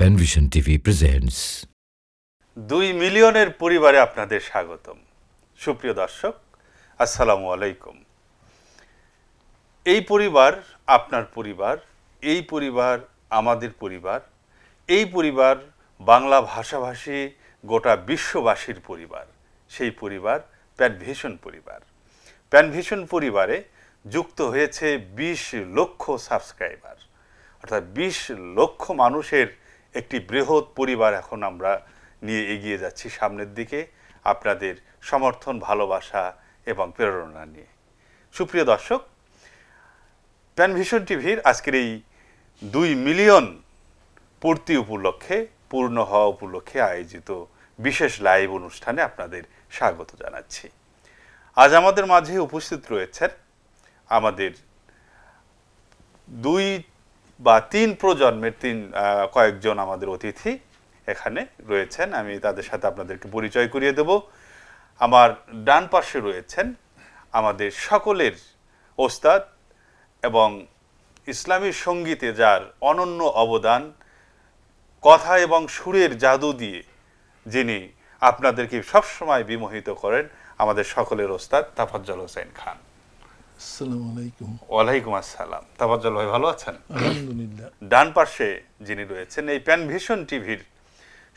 Panvision TV presents দুই মিলিয়নের পরিবারে আপনাদের স্বাগতম সুপ্রিয় দর্শক আসসালামু আলাইকুম এই পরিবার আপনার পরিবার এই পরিবার আমাদের পরিবার এই পরিবার বাংলা ভাষাভাষী গোটা বিশ্ববাসীর পরিবার সেই পরিবার প্যানভিশন পরিবার প্যানভিশন পরিবারে যুক্ত হয়েছে বিশ লক্ষ সাবস্ক্রাইবার অর্থাৎ বিশ লক্ষ মানুষের একটি বৃহৎ পরিবার এখন আমরা নিয়ে এগিয়ে যাচ্ছি সামনের দিকে আপনাদের সমর্থন ভালোবাসা এবং প্রেরণা নিয়ে সুপ্রিয় দর্শক প্যানভিশন টিভির আজকের এই দুই মিলিয়ন পূর্তি উপলক্ষে পূর্ণ হওয়া উপলক্ষে আয়োজিত বিশেষ লাইভ অনুষ্ঠানে আপনাদের স্বাগত জানাচ্ছি আজ আমাদের মাঝে উপস্থিত রয়েছেন আমাদের দুই বা তিন প্রজন্মের তিন কয়েকজন আমাদের অতিথি এখানে রয়েছেন আমি তাদের সাথে আপনাদেরকে পরিচয় করিয়ে দেব আমার ডান পাশে রয়েছেন আমাদের সকলের ওস্তাদ এবং ইসলামী সঙ্গীতে যার অনন্য অবদান কথা এবং সুরের জাদু দিয়ে যিনি আপনাদেরকে সবসময় বিমোহিত করেন আমাদের সকলের ওস্তাদ তাফাজ্জল হোসেন খান আসসালামু আলাইকুম ওয়ালাইকুম আসসালাম তাবাজ্জাল ভাই ভালো আছেন আলহামদুলিল্লাহ ডান পাশে যিনি রয়েছেন এই প্যান প্যানভিশন টিভির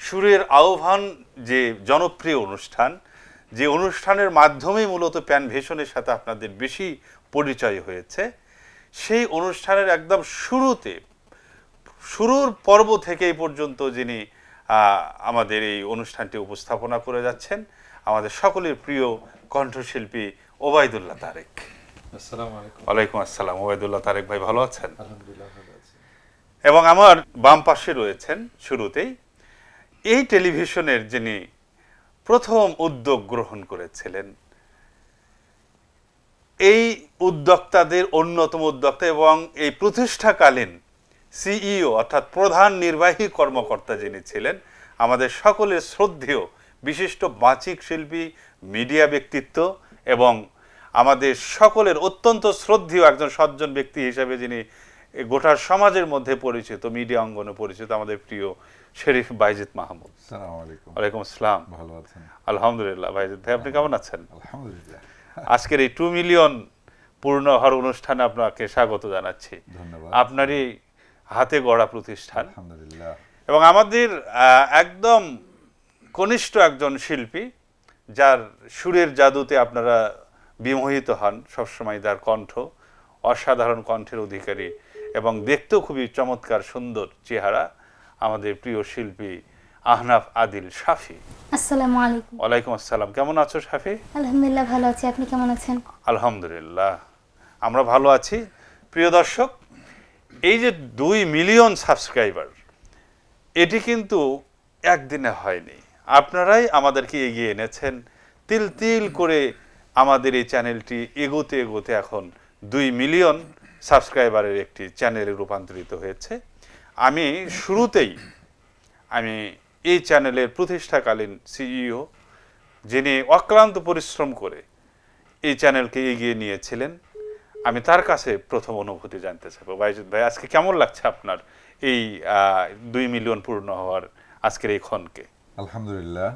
সুরের আহ্বান যে জনপ্রিয় অনুষ্ঠান যে অনুষ্ঠানের মাধ্যমেই মূলত প্যান প্যানভিশনের সাথে আপনাদের বেশি পরিচয় হয়েছে সেই অনুষ্ঠানের একদম শুরুতে শুরুর পর্ব থেকে এই পর্যন্ত যিনি আমাদের এই অনুষ্ঠানটি উপস্থাপনা করে যাচ্ছেন আমাদের সকলের প্রিয় কণ্ঠশিল্পী ওবায়দুল্লাহ তারেক ওয়ালাইকুম আসসালাম ওবায়দুল্লাহ তারেক ভাই ভালো আছেন এবং আমার বাম পাশে রয়েছেন শুরুতেই এই টেলিভিশনের যিনি প্রথম উদ্যোগ গ্রহণ করেছিলেন এই উদ্যোক্তাদের অন্যতম উদ্যোক্তা এবং এই প্রতিষ্ঠাকালীন সিইও অর্থাৎ প্রধান নির্বাহী কর্মকর্তা যিনি ছিলেন আমাদের সকলের শ্রদ্ধেয় বিশিষ্ট বাচিক শিল্পী মিডিয়া ব্যক্তিত্ব এবং আমাদের সকলের অত্যন্ত শ্রদ্ধেয় একজন সজ্জন ব্যক্তি হিসাবে যিনি গোটা সমাজের মধ্যে পরিচিত মিডিয়া অঙ্গনে পরিচিত আমাদের প্রিয় শরীফ বাইজিত মাহমুদ ওয়ালাইকুম আসসালাম ভালো আছেন আলহামদুলিল্লাহ বাইজিত ভাই আপনি হ্যাঁ। কেমন আছেন আলহামদুলিল্লাহ আজকের এই টু মিলিয়ন পূর্ণ হওয়ার অনুষ্ঠানে আপনাকে স্বাগত জানাচ্ছি ধন্যবাদ আপনারই হাতে গড়া প্রতিষ্ঠান আলহামদুলিল্লাহ এবং আমাদের একদম কনিষ্ঠ একজন শিল্পী যার সুরের জাদুতে আপনারা বিমোহিত হন সবসময় তার কণ্ঠ অসাধারণ কণ্ঠের অধিকারী এবং দেখতেও খুবই চমৎকার সুন্দর চেহারা আমাদের প্রিয় শিল্পী আহনাফ আদিল শাফি আসসালামু আলাইকুম ওয়ালাইকুম আসসালাম কেমন আছো শাফি আলহামদুলিল্লাহ ভালো আছি আপনি কেমন আছেন আলহামদুলিল্লাহ আমরা ভালো আছি প্রিয় দর্শক এই যে দুই মিলিয়ন সাবস্ক্রাইবার এটি কিন্তু একদিনে হয়নি আপনারাই আমাদেরকে এগিয়ে এনেছেন তিল তিল করে আমাদের এই চ্যানেলটি এগোতে এগোতে এখন দুই মিলিয়ন সাবস্ক্রাইবারের একটি চ্যানেলে রূপান্তরিত হয়েছে আমি শুরুতেই আমি এই চ্যানেলের প্রতিষ্ঠাকালীন সিইও যিনি অক্লান্ত পরিশ্রম করে এই চ্যানেলকে এগিয়ে নিয়েছিলেন আমি তার কাছে প্রথম অনুভূতি জানতে চাইবো বাইজুদ ভাই আজকে কেমন লাগছে আপনার এই দুই মিলিয়ন পূর্ণ হওয়ার আজকের এই ক্ষণকে আলহামদুলিল্লাহ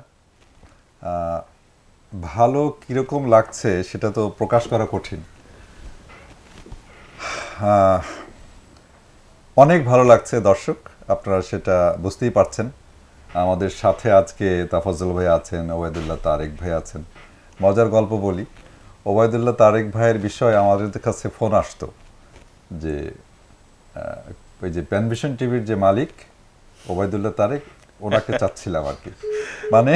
ভালো কিরকম লাগছে সেটা তো প্রকাশ করা কঠিন অনেক ভালো লাগছে দর্শক আপনারা সেটা বুঝতেই পারছেন আমাদের সাথে আজকে তাফজল ভাই আছেন ওবায়দুল্লাহ তারেক ভাই আছেন মজার গল্প বলি ওবায়দুল্লাহ তারেক ভাইয়ের বিষয়ে আমাদের কাছে ফোন আসতো যে ওই যে প্যানভিশন টিভির যে মালিক ওবায়দুল্লাহ তারেক ওনাকে চাচ্ছিলাম আর কি মানে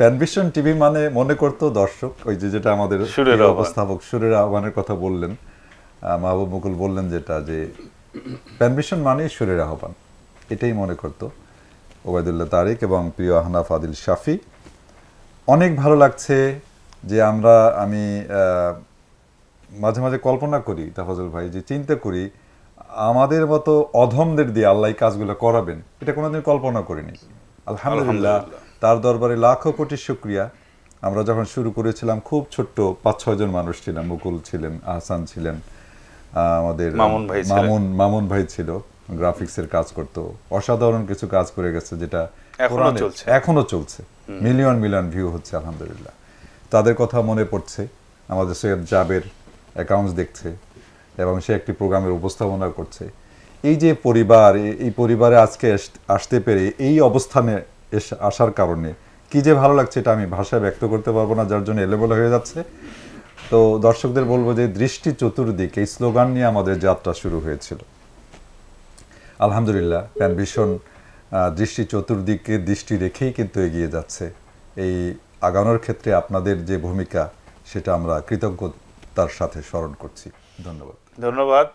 প্যানভিশন টিভি মানে মনে করতো দর্শক ওই যে যেটা আমাদের সুরের অবস্থাপক সুরের আহ্বানের কথা বললেন মাহবুব মুকুল বললেন যেটা যে প্যানভিশন মানেই সুরের আহ্বান এটাই মনে করতো ওবায়দুল্লাহ তারিক এবং প্রিয় আহনাফ আদিল শাফি অনেক ভালো লাগছে যে আমরা আমি মাঝে মাঝে কল্পনা করি তাফাজুল ভাই যে চিন্তা করি আমাদের মতো অধমদের দিয়ে আল্লাহ কাজগুলো করাবেন এটা কোনোদিন কল্পনা করিনি আলহামদুলিল্লাহ তার দরবারে লাখো কোটি শুক্রিয়া আমরা যখন শুরু করেছিলাম খুব ছোট্ট পাঁচ ছয়জন মানুষ ছিলেন মুকুল ছিলেন আহসান ছিলেন আমাদের মামুন ভাই মামুন মামুন ভাই ছিল গ্রাফিক্স এর কাজ করতো অসাধারণ কিছু কাজ করে গেছে যেটা এখনো চলছে মিলিয়ন মিলিয়ন ভিউ হচ্ছে আলহামদুলিল্লাহ তাদের কথা মনে পড়ছে আমাদের সৈয়দ জাবের অ্যাকাউন্টস দেখছে এবং সে একটি প্রোগ্রামের উপস্থাপনা করছে এই যে পরিবার এই পরিবারে আজকে আসতে পেরে এই অবস্থানে আসার কারণে কি যে ভালো লাগছে এটা আমি ভাষায় ব্যক্ত করতে পারবো না যার জন্য এলেবেলা হয়ে যাচ্ছে তো দর্শকদের বলবো যে দৃষ্টি চতুর্দিক এই স্লোগান নিয়ে আমাদের যাত্রা শুরু হয়েছিল আলহামদুলিল্লাহ প্যান ভীষণ দৃষ্টি চতুর্দিকে দৃষ্টি রেখেই কিন্তু এগিয়ে যাচ্ছে এই আগানোর ক্ষেত্রে আপনাদের যে ভূমিকা সেটা আমরা কৃতজ্ঞতার সাথে স্মরণ করছি ধন্যবাদ ধন্যবাদ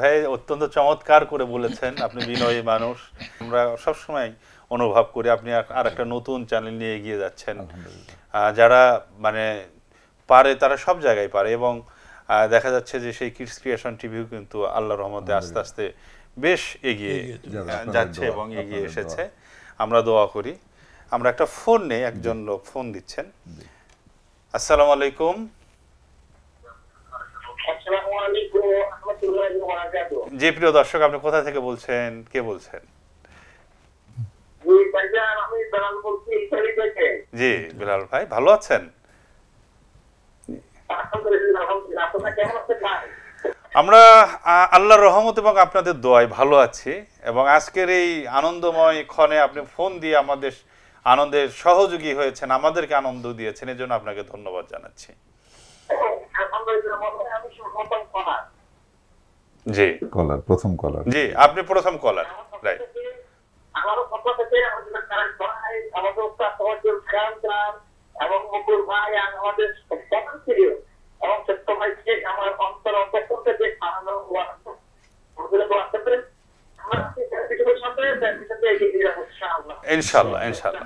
ভাই অত্যন্ত চমৎকার করে বলেছেন আপনি বিনয়ী মানুষ আমরা সবসময় অনুভব করে আপনি আর একটা নতুন চ্যানেল নিয়ে এগিয়ে যাচ্ছেন যারা মানে পারে তারা সব জায়গায় পারে এবং দেখা যাচ্ছে যে সেই কিডস ক্রিয়েশন টিভিও কিন্তু আল্লাহ রহমতে আস্তে আস্তে বেশ এগিয়ে যাচ্ছে এবং এগিয়ে এসেছে আমরা দোয়া করি আমরা একটা ফোন নেই একজন লোক ফোন দিচ্ছেন আসসালামু আলাইকুম জি প্রিয় দর্শক আপনি কোথা থেকে বলছেন কে বলছেন জি বিলাল ভাই ভালো আছেন আমরা আল্লাহর রহমত এবং আপনাদের দোয়ায় ভালো আছি এবং আজকের এই আনন্দময় ক্ষণে আপনি ফোন দিয়ে আমাদের আনন্দের সহযোগী হয়েছেন আমাদেরকে আনন্দ দিয়েছেন এই জন্য আপনাকে ধন্যবাদ জানাচ্ছি জি কলার প্রথম কলার জি আপনি প্রথম কলার রাইট আমারও আমাদের ভাই আমাদের খান এবং মুকুল ভাই আমাদের সকল প্রিয় এবং সত্য আমার অন্তর অন্তর আনন্দ ইনশাল্লাহ ইনশাল্লাহ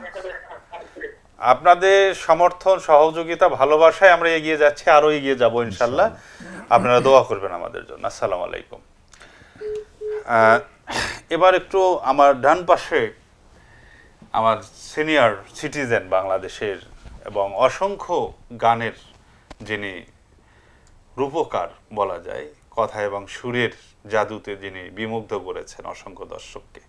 আপনাদের সমর্থন সহযোগিতা ভালোবাসায় আমরা এগিয়ে যাচ্ছি আরো এগিয়ে যাব ইনশাল্লাহ আপনারা দোয়া করবেন আমাদের জন্য আসসালামু আলাইকুম এবার একটু আমার ডান পাশে আমার সিনিয়র সিটিজেন বাংলাদেশের এবং অসংখ্য গানের যিনি রূপকার বলা যায় কথা এবং সুরের জাদুতে যিনি বিমুগ্ধ করেছেন অসংখ্য দর্শককে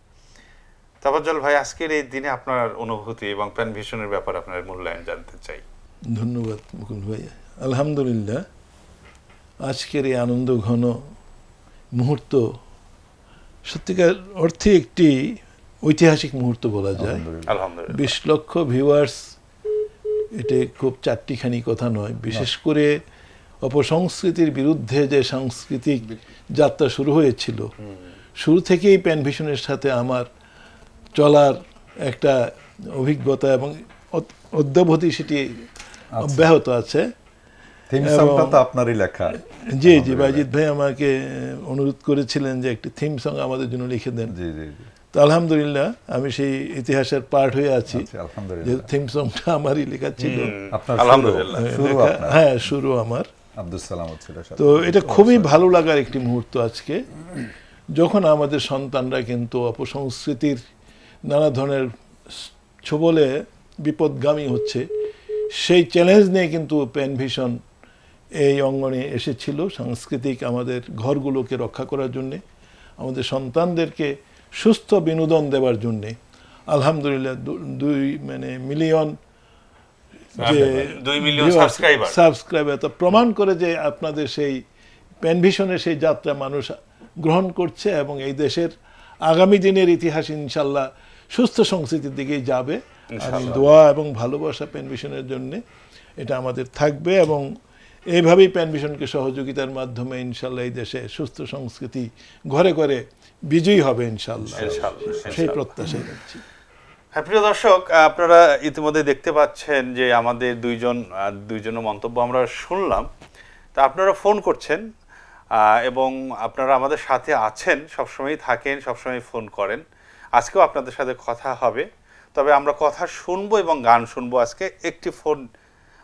তাপজল ভাই আজকের এই দিনে আপনার অনুভূতি এবং প্যানভিশনের ব্যাপারে আপনার মূল্যায়ন জানতে চাই ধন্যবাদ মুকুল ভাই আলহামদুলিল্লাহ আজকের এই আনন্দ ঘন মুহূর্ত সত্যিকার অর্থে একটি ঐতিহাসিক মুহূর্ত বলা যায় বিশ লক্ষ ভিউয়ার্স এটি খুব চারটিখানি কথা নয় বিশেষ করে অপসংস্কৃতির বিরুদ্ধে যে সাংস্কৃতিক যাত্রা শুরু হয়েছিল শুরু থেকেই প্যানভিশনের সাথে আমার চলার একটা অভিজ্ঞতা এবং অদ্যাবধি সেটি অব্যাহত আছে থিম সংটা তো আপনারই লেখা জি জি বাজিত ভাই আমাকে অনুরোধ করেছিলেন যে একটি থিম সং আমাদের জন্য লিখে দেন জি জি তো আলহামদুলিল্লাহ আমি সেই ইতিহাসের পার্ট হয়ে আছি আচ্ছা, আলহামদুলিল্লাহ থিম সংটা আমারই লেখা ছিল আলহামদুলিল্লাহ শুরু হ্যাঁ শুরু আমার আব্দুল সালাম তো এটা খুবই ভালো লাগার একটি মুহূর্ত আজকে যখন আমাদের সন্তানরা কিন্তু অপসংস্কৃতির নানা ধরনের ছবলে বিপদগামী হচ্ছে সেই চ্যালেঞ্জ নিয়ে কিন্তু প্যানভিশন এই অঙ্গনে এসেছিল সাংস্কৃতিক আমাদের ঘরগুলোকে রক্ষা করার জন্যে আমাদের সন্তানদেরকে সুস্থ বিনোদন দেওয়ার জন্যে আলহামদুলিল্লাহ দুই মানে মিলিয়ন সাবস্ক্রাইবার তো প্রমাণ করে যে আপনাদের সেই প্যানভিশনের সেই যাত্রা মানুষ গ্রহণ করছে এবং এই দেশের আগামী দিনের ইতিহাস ইনশাল্লাহ সুস্থ সংস্কৃতির দিকেই যাবে দোয়া এবং ভালোবাসা প্যানভিশনের জন্যে এটা আমাদের থাকবে এবং এইভাবেই প্যানভিশনকে সহযোগিতার মাধ্যমে ইনশাল্লাহ এই দেশে সুস্থ সংস্কৃতি ঘরে ঘরে বিজয়ী হবে ইনশাল্লাহ সেই প্রত্যাশাই হ্যাঁ প্রিয় দর্শক আপনারা ইতিমধ্যে দেখতে পাচ্ছেন যে আমাদের দুইজন দুইজনের মন্তব্য আমরা শুনলাম তা আপনারা ফোন করছেন এবং আপনারা আমাদের সাথে আছেন সবসময়ই থাকেন সবসময় ফোন করেন আজকেও আপনাদের সাথে কথা হবে তবে আমরা কথা শুনবো এবং গান শুনবো আজকে একটি ফোন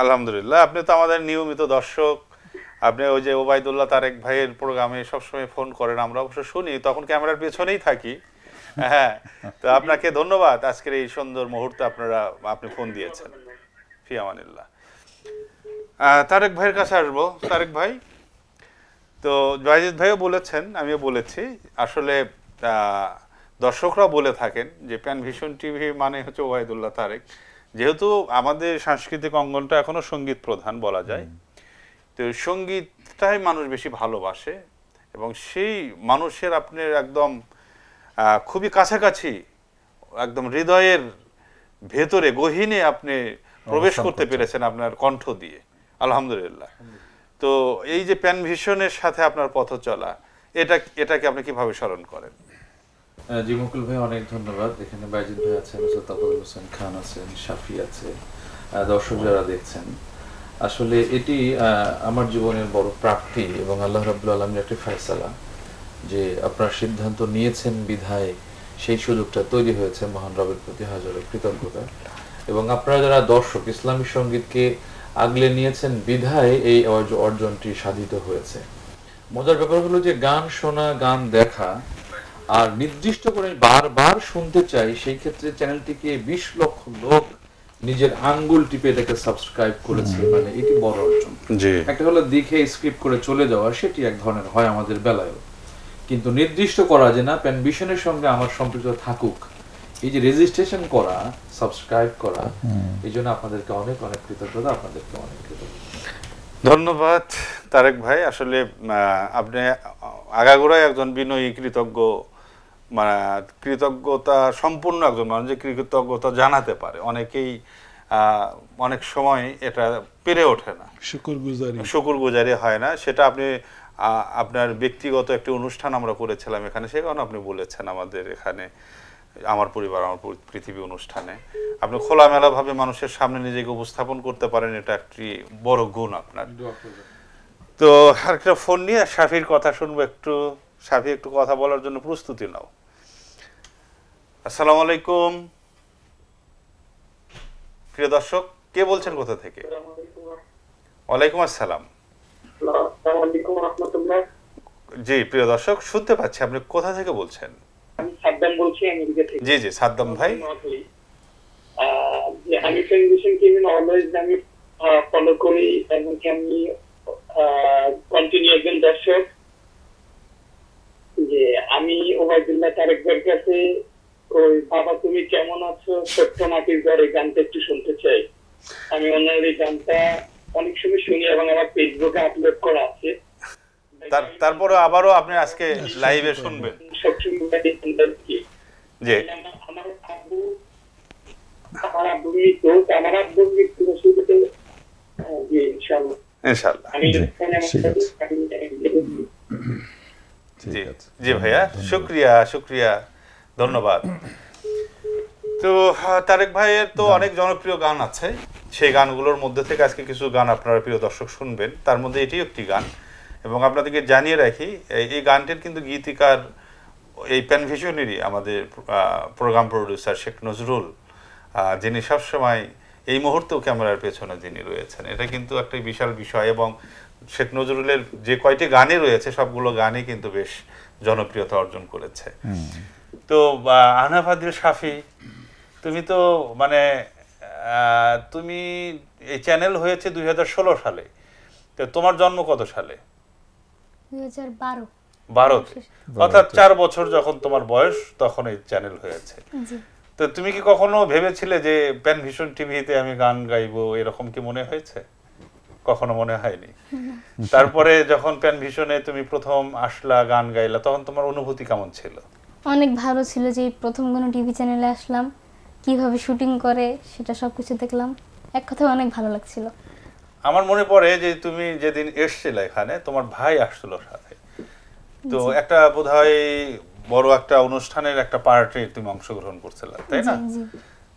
আলহামদুলিল্লাহ আপনি তো আমাদের নিয়মিত দর্শক আপনি ওই যে ওবায়দুল্লাহ তারেক ভাইয়ের প্রোগ্রামে সবসময় ফোন করেন আমরা অবশ্য শুনি তখন ক্যামেরার পেছনেই থাকি হ্যাঁ তো আপনাকে ধন্যবাদ আজকের এই সুন্দর মুহূর্তে আপনারা আপনি ফোন দিয়েছেন ফিয়ামানিল্লাহ তারেক ভাইয়ের কাছে আসবো তারেক ভাই তো জয়জিৎ ভাইও বলেছেন আমিও বলেছি আসলে দর্শকরা বলে থাকেন যে প্যান ভীষণ টিভি মানে হচ্ছে ওয়াহিদুল্লাহ তারেক যেহেতু আমাদের সাংস্কৃতিক অঙ্গনটা এখনও সঙ্গীত প্রধান বলা যায় তো সঙ্গীতটাই মানুষ বেশি ভালোবাসে এবং সেই মানুষের আপনার একদম খুবই কাছাকাছি একদম হৃদয়ের ভেতরে গহীনে আপনি প্রবেশ করতে পেরেছেন আপনার কণ্ঠ দিয়ে আলহামদুলিল্লাহ তো এই যে প্যান ভীষণের সাথে আপনার পথ চলা এটা এটাকে আপনি কিভাবে স্মরণ করেন জিমকুল ভাই অনেক ধন্যবাদ এখানে বাইজিদ ভাই আছেন তাপুল হোসেন খান আছেন সাফি আছে দর্শক যারা দেখছেন আসলে এটি আমার জীবনের বড় প্রাপ্তি এবং আল্লাহ রাবুল আলমের একটি ফয়সালা যে আপনার সিদ্ধান্ত নিয়েছেন বিধায় সেই সুযোগটা তৈরি হয়েছে মহান রবের প্রতি হাজারো কৃতজ্ঞতা এবং আপনারা যারা দর্শক ইসলামী সঙ্গীতকে আগলে নিয়েছেন বিধায় এই অর্জনটি সাধিত হয়েছে মজার ব্যাপার হলো যে গান শোনা গান দেখা আর নির্দিষ্ট করে বারবার শুনতে চাই সেই ক্ষেত্রে চ্যানেলটিকে বিশ লক্ষ লোক নিজের আঙ্গুল টিপে এটাকে সাবস্ক্রাইব করেছে মানে এটি বড় অর্জন একটা হলো দেখে স্ক্রিপ্ট করে চলে যাওয়া সেটি এক ধরনের হয় আমাদের বেলায়ও কিন্তু নির্দিষ্ট করা যে না প্যান সঙ্গে আমার সম্পৃক্ত থাকুক এই যে রেজিস্ট্রেশন করা সাবস্ক্রাইব করা এই জন্য আপনাদেরকে অনেক অনেক কৃতজ্ঞতা আপনাদেরকে অনেক কৃতজ্ঞতা ধন্যবাদ তারেক ভাই আসলে আপনি আগাগোড়ায় একজন বিনয়ী কৃতজ্ঞ মানে কৃতজ্ঞতা সম্পূর্ণ একজন মানুষ যে কৃতজ্ঞতা জানাতে পারে অনেকেই অনেক সময় এটা পেরে ওঠে না শুকুর গুজারি হয় না সেটা আপনি আপনার ব্যক্তিগত একটি অনুষ্ঠান আমরা করেছিলাম এখানে সে আপনি বলেছেন আমাদের এখানে আমার পরিবার আমার পৃথিবী অনুষ্ঠানে আপনি খোলামেলাভাবে মানুষের সামনে নিজেকে উপস্থাপন করতে পারেন এটা একটি বড় গুণ আপনার তো আর একটা ফোন নিয়ে সাফির কথা শুনবো একটু সাফি একটু কথা বলার জন্য প্রস্তুতি নাও আসসালামু আলাইকুম প্রিয় দর্শক কে বলছেন কোথা থেকে ওয়ালাইকুম আসসালাম জি প্রিয় দর্শক শুনতে পাচ্ছি আপনি কোথা থেকে বলছেন জি জি সাদ্দাম ভাই আমি অলওয়েজ আমি ফলো করি এবং আমি কন্টিনিউ একজন দর্শক যে আমি ওবায়দুল্লাহ তারেকদের কাছে ওই বাবা তুমি কেমন আছো ছোট্ট মাটির ঘর এই গানটা একটু শুনতে চাই আমি ওনার এই গানটা অনেক সময় শুনি এবং আমার ফেসবুকে আপলোড করা আছে তারপরে আবারও আপনি আজকে লাইভে শুনবেন জি আমার আব্বু আমার আব্বু মৃত্যু আমার আব্বু মৃত্যু শুরুতে হ্যাঁ, ইনশাল্লাহ ইনশাল্লাহ ঠিক জি ভাইয়া শুক্রিয়া শুক্রিয়া ধন্যবাদ তো তারেক ভাইয়ের তো অনেক জনপ্রিয় গান আছে সেই গানগুলোর মধ্যে থেকে আজকে কিছু গান আপনারা প্রিয় দর্শক শুনবেন তার মধ্যে এটি একটি গান এবং আপনাদেরকে জানিয়ে রাখি এই গানটির কিন্তু গীতিকার এই প্যানভিশনেরই আমাদের প্রোগ্রাম প্রডিউসার শেখ নজরুল যিনি সবসময় এই মুহূর্তেও ক্যামেরার পেছনে যিনি রয়েছেন এটা কিন্তু একটা বিশাল বিষয় এবং শেখ নজরুলের যে কয়টি গানই রয়েছে সবগুলো গানই কিন্তু বেশ জনপ্রিয়তা অর্জন করেছে তো আহনাফাদিল শাফি তুমি তো মানে তুমি এই চ্যানেল হয়েছে দুই সালে তো তোমার জন্ম কত সালে ভারতে অর্থাৎ চার বছর যখন তোমার বয়স তখন এই চ্যানেল হয়েছে তো তুমি কি কখনো ভেবেছিলে যে প্যান ভীষণ টিভিতে আমি গান গাইবো এরকম কি মনে হয়েছে কখনো মনে হয়নি তারপরে যখন প্যান ভিশনে তুমি প্রথম আসলা গান গাইলা তখন তোমার অনুভূতি কেমন ছিল অনেক ভালো ছিল যে প্রথম কোনো টিভি চ্যানেলে আসলাম কিভাবে শুটিং করে সেটা সব কিছু দেখলাম এক কথায় অনেক ভালো লাগছিল আমার মনে পড়ে যে তুমি যেদিন এসছিলে এখানে তোমার ভাই আসছিল সাথে তো একটা বোধহয় বড় একটা অনুষ্ঠানের একটা পার্টি তুমি অংশগ্রহণ করছিলে তাই না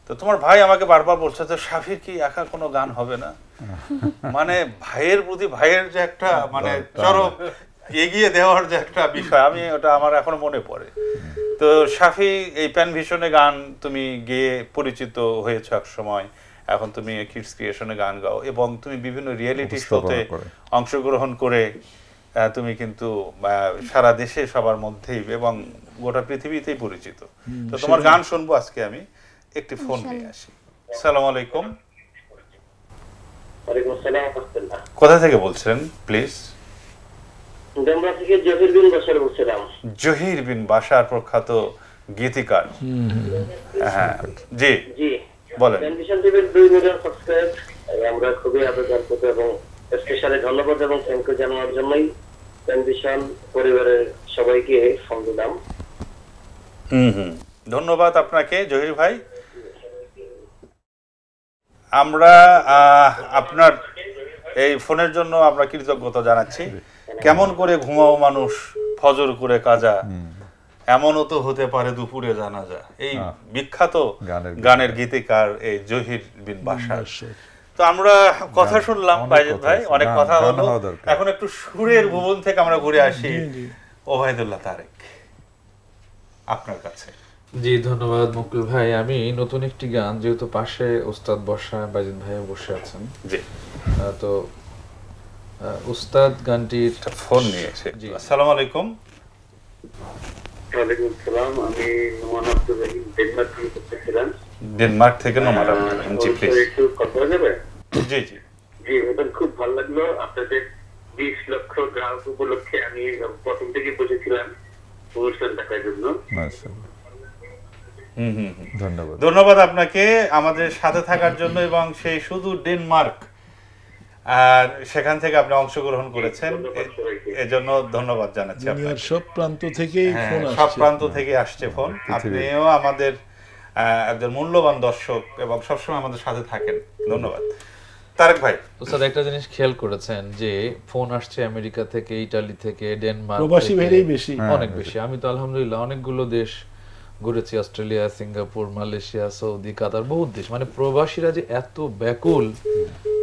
তো তোমার ভাই আমাকে বারবার বলছে যে সাফির কি একা কোনো গান হবে না মানে ভাইয়ের প্রতি ভাইয়ের যে একটা মানে চরম এগিয়ে দেওয়ার যে একটা বিষয় আমি ওটা আমার এখনো মনে পড়ে তো শাফি এই প্যান ভিশনে গান তুমি গেয়ে পরিচিত হয়েছ এক সময় এখন তুমি কিডস ক্রিয়েশনে গান গাও এবং তুমি বিভিন্ন রিয়েলিটি শোতে অংশগ্রহণ করে তুমি কিন্তু সারা দেশে সবার মধ্যেই এবং গোটা পৃথিবীতেই পরিচিত তো তোমার গান শুনবো আজকে আমি একটি ফোন নিয়ে আসি সালাম আলাইকুম কোথা থেকে বলছেন প্লিজ জহির বিন বাসার প্রখ্যাত গীতিকার হ্যাঁ জি জি বলেন আমরা খুবই আবেদন করতে এবং স্পেশালি ধন্যবাদ এবং থ্যাংক ইউ জানানোর জন্যই ট্রানজিশন পরিবারের সবাইকে সঙ্গ দিলাম হুম হুম ধন্যবাদ আপনাকে জহির ভাই আমরা আপনার এই ফোনের জন্য আমরা কৃতজ্ঞতা জানাচ্ছি কেমন করে ঘুমাও মানুষ ফজর করে কাজা এমনও তো হতে পারে দুপুরে জানা এই বিখ্যাত গানের গীতিকার এই জহির বিন বাসা তো আমরা কথা শুনলাম বাইজেদ ভাই অনেক কথা হলো এখন একটু সুরের ভুবন থেকে আমরা ঘুরে আসি ওবায়দুল্লাহ তারেক আপনার কাছে জি ধন্যবাদ মুকুল ভাই আমি নতুন একটি গান যেহেতু পাশে ওস্তাদ বসা বাজিদ ভাই বসে আছেন জি তো ফোন আসসালামু আলাইকুম আমি ডেনমার্ক থেকে জি প্লিজ একটু কথা জি জি জি এটা খুব ভালো লাগলো আপনাদের বিশ লক্ষ গ্রাহক উপলক্ষে আমি প্রথম থেকে বসেছিলাম অনুষ্ঠান দেখার জন্য ধন্যবাদ ধন্যবাদ আপনাকে আমাদের সাথে থাকার জন্য এবং সেই শুধু ডেনমার্ক আর সেখান থেকে আপনি অংশগ্রহণ করেছেন এজন্য ধন্যবাদ জানাচ্ছি সব প্রান্ত থেকে হ্যাঁ, সব প্রান্ত থেকে আসছে ফোন আপনিও আমাদের একজন মূল্যবান দর্শক এবং সবসময় আমাদের সাথে থাকেন ধন্যবাদ তারেক ভাই স্যার একটা জিনিস খেয়াল করেছেন যে ফোন আসছে আমেরিকা থেকে ইটালি থেকে ডেনমার্ক প্রবাসী বেশি অনেক বেশি আমি তো আলহামদুলিল্লাহ অনেকগুলো দেশ ঘুরেছি Australia Singapore Malaysia Saudi Qatar বহু দেশ মানে প্রবাসীরা যে এত ব্যাকুল